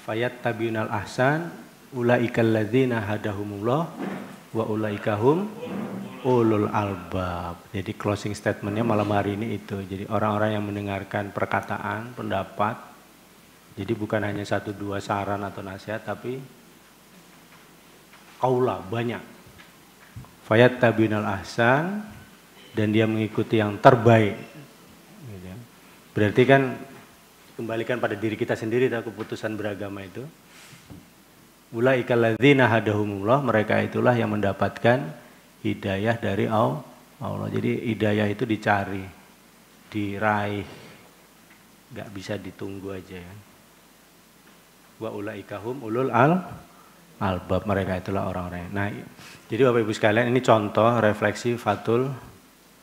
fayattabi'unal ahsan ulaikal ladzina hadahumullah wa ulaikahum ulul albab. Jadi closing statementnya malam hari ini itu. Jadi orang-orang yang mendengarkan perkataan, pendapat. Jadi bukan hanya satu dua saran atau nasihat tapi kaula banyak. Fayat tabinal ahsan dan dia mengikuti yang terbaik. Gitu ya. Berarti kan kembalikan pada diri kita sendiri dah keputusan beragama itu. Ulaikalladzina hadahumullah, mereka itulah yang mendapatkan hidayah dari Allah. Jadi hidayah itu dicari, diraih. Gak bisa ditunggu aja ya. Wa ulaikahum ulul al albab, mereka itulah orang-orang. Nah, jadi Bapak Ibu sekalian ini contoh refleksi Fatul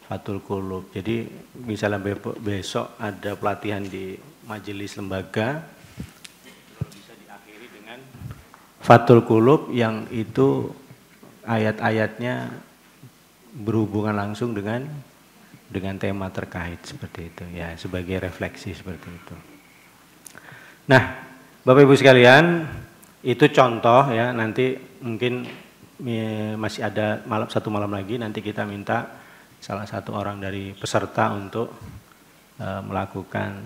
Fatul Kulub. Jadi misalnya besok ada pelatihan di majelis lembaga bisa diakhiri dengan Fatul Kulub yang itu ayat-ayatnya berhubungan langsung dengan dengan tema terkait seperti itu ya sebagai refleksi seperti itu. Nah, Bapak Ibu sekalian, itu contoh ya nanti mungkin eh, masih ada malam satu malam lagi nanti kita minta salah satu orang dari peserta untuk eh, melakukan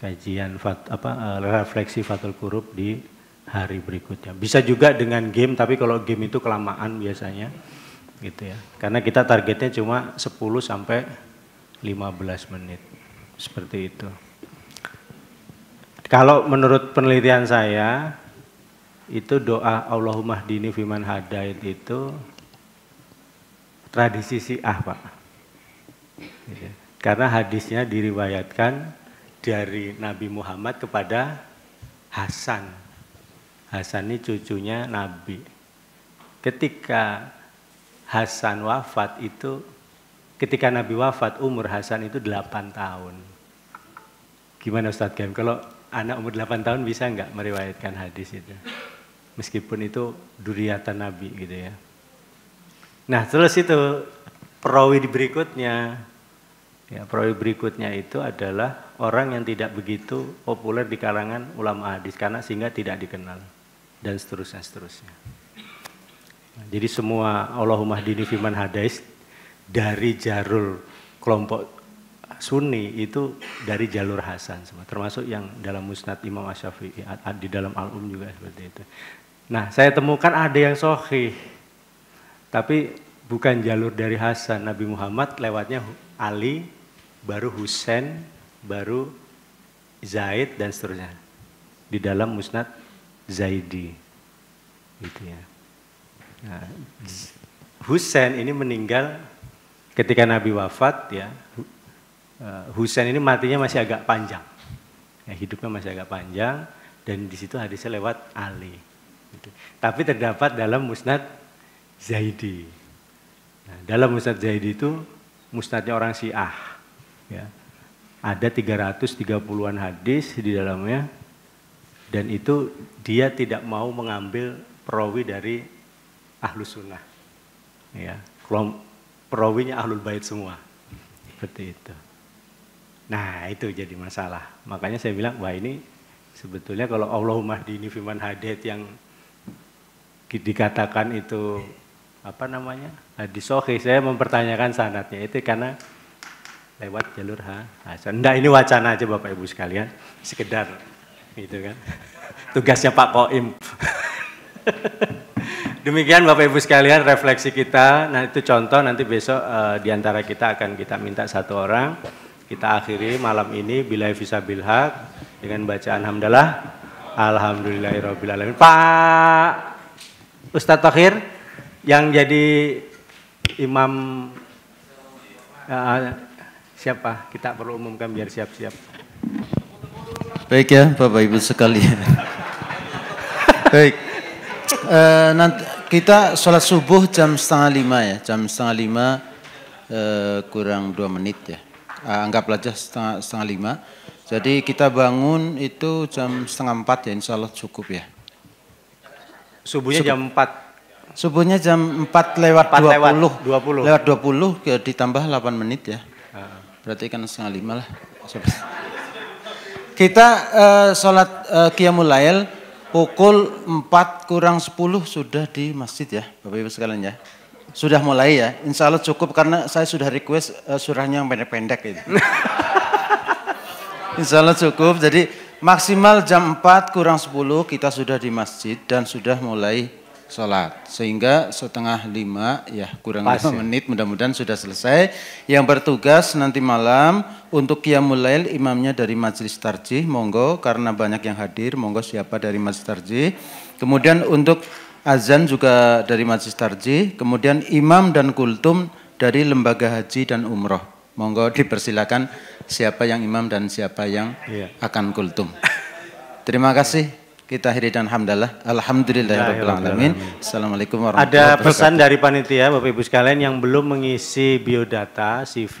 kajian fat, apa eh, refleksi fatul kurub di hari berikutnya. Bisa juga dengan game, tapi kalau game itu kelamaan biasanya gitu ya. Karena kita targetnya cuma 10 sampai 15 menit. Seperti itu. Kalau menurut penelitian saya itu doa Allahumma dini fiman hadait itu tradisi ah Pak. Gitu. Ya. Karena hadisnya diriwayatkan dari Nabi Muhammad kepada Hasan. Hasan ini cucunya Nabi. Ketika Hasan wafat itu, ketika Nabi wafat umur Hasan itu 8 tahun. Gimana Ustadz Gam, kalau anak umur 8 tahun bisa nggak meriwayatkan hadis itu? Meskipun itu duriatan Nabi gitu ya. Nah terus itu perawi berikutnya Ya, proyek berikutnya itu adalah orang yang tidak begitu populer di kalangan ulama hadis karena sehingga tidak dikenal dan seterusnya seterusnya. jadi semua Allahumma dini fiman hadis dari jarul kelompok Sunni itu dari jalur Hasan semua termasuk yang dalam Musnad Imam Asyafi'i di dalam Al-Um juga seperti itu. Nah, saya temukan ada yang sohih tapi bukan jalur dari Hasan Nabi Muhammad lewatnya Ali baru Husain, baru Zaid dan seterusnya. Di dalam musnad Zaidi. Gitu ya. Nah, Husain ini meninggal ketika Nabi wafat ya. Eh, Husain ini matinya masih agak panjang. Ya, hidupnya masih agak panjang dan di situ hadisnya lewat Ali. Gitu. Tapi terdapat dalam musnad Zaidi. Nah, dalam musnad Zaidi itu musnadnya orang Syiah. Ya. Ada 330-an hadis di dalamnya dan itu dia tidak mau mengambil perawi dari ahlus sunnah. Ya. Perawinya ahlul bait semua. Seperti itu. Nah itu jadi masalah. Makanya saya bilang, wah ini sebetulnya kalau Allahumma dini fiman hadits yang dikatakan itu apa namanya hadis sahih, saya mempertanyakan sanatnya itu karena lewat jalur H. Nah, ini wacana aja Bapak Ibu sekalian, sekedar gitu kan. Tugasnya Pak Koim. Demikian Bapak Ibu sekalian refleksi kita. Nah itu contoh nanti besok eh, di diantara kita akan kita minta satu orang. Kita akhiri malam ini bila bilhak dengan bacaan hamdalah. Alhamdulillahirrahmanirrahim. Pak Ustadz Tohir yang jadi imam eh, Siap Pak, kita perlu umumkan biar siap-siap. Baik ya Bapak Ibu sekalian. Baik. E, nanti kita sholat subuh jam setengah lima ya, jam setengah lima e, kurang dua menit ya. E, anggaplah aja setengah, setengah lima. Jadi kita bangun itu jam setengah empat ya, insya Allah cukup ya. Subuhnya Subuh. jam empat. Subuhnya jam empat lewat dua puluh. Lewat dua puluh ya, ditambah delapan menit ya. Berarti kan setengah lima lah. Kita uh, sholat uh, Qiyamul Lail pukul 4 kurang 10 sudah di masjid ya Bapak Ibu sekalian ya. Sudah mulai ya, insya Allah cukup karena saya sudah request uh, surahnya yang pendek-pendek ini. insya Allah cukup, jadi maksimal jam 4 kurang 10 kita sudah di masjid dan sudah mulai sholat. Sehingga setengah lima, ya kurang lima ya. menit mudah-mudahan sudah selesai. Yang bertugas nanti malam untuk Qiyamul Lail imamnya dari majlis Tarjih, monggo karena banyak yang hadir, monggo siapa dari majlis Tarjih. Kemudian untuk azan juga dari majlis Tarjih, kemudian imam dan kultum dari Lembaga Haji dan Umroh. Monggo dipersilakan siapa yang imam dan siapa yang iya. akan kultum. Terima kasih. Kita akhiri dan alhamdulillah. Alhamdulillahirabbil alamin. Assalamualaikum warahmatullahi wabarakatuh. Ada pesan dari panitia Bapak Ibu sekalian yang belum mengisi biodata CV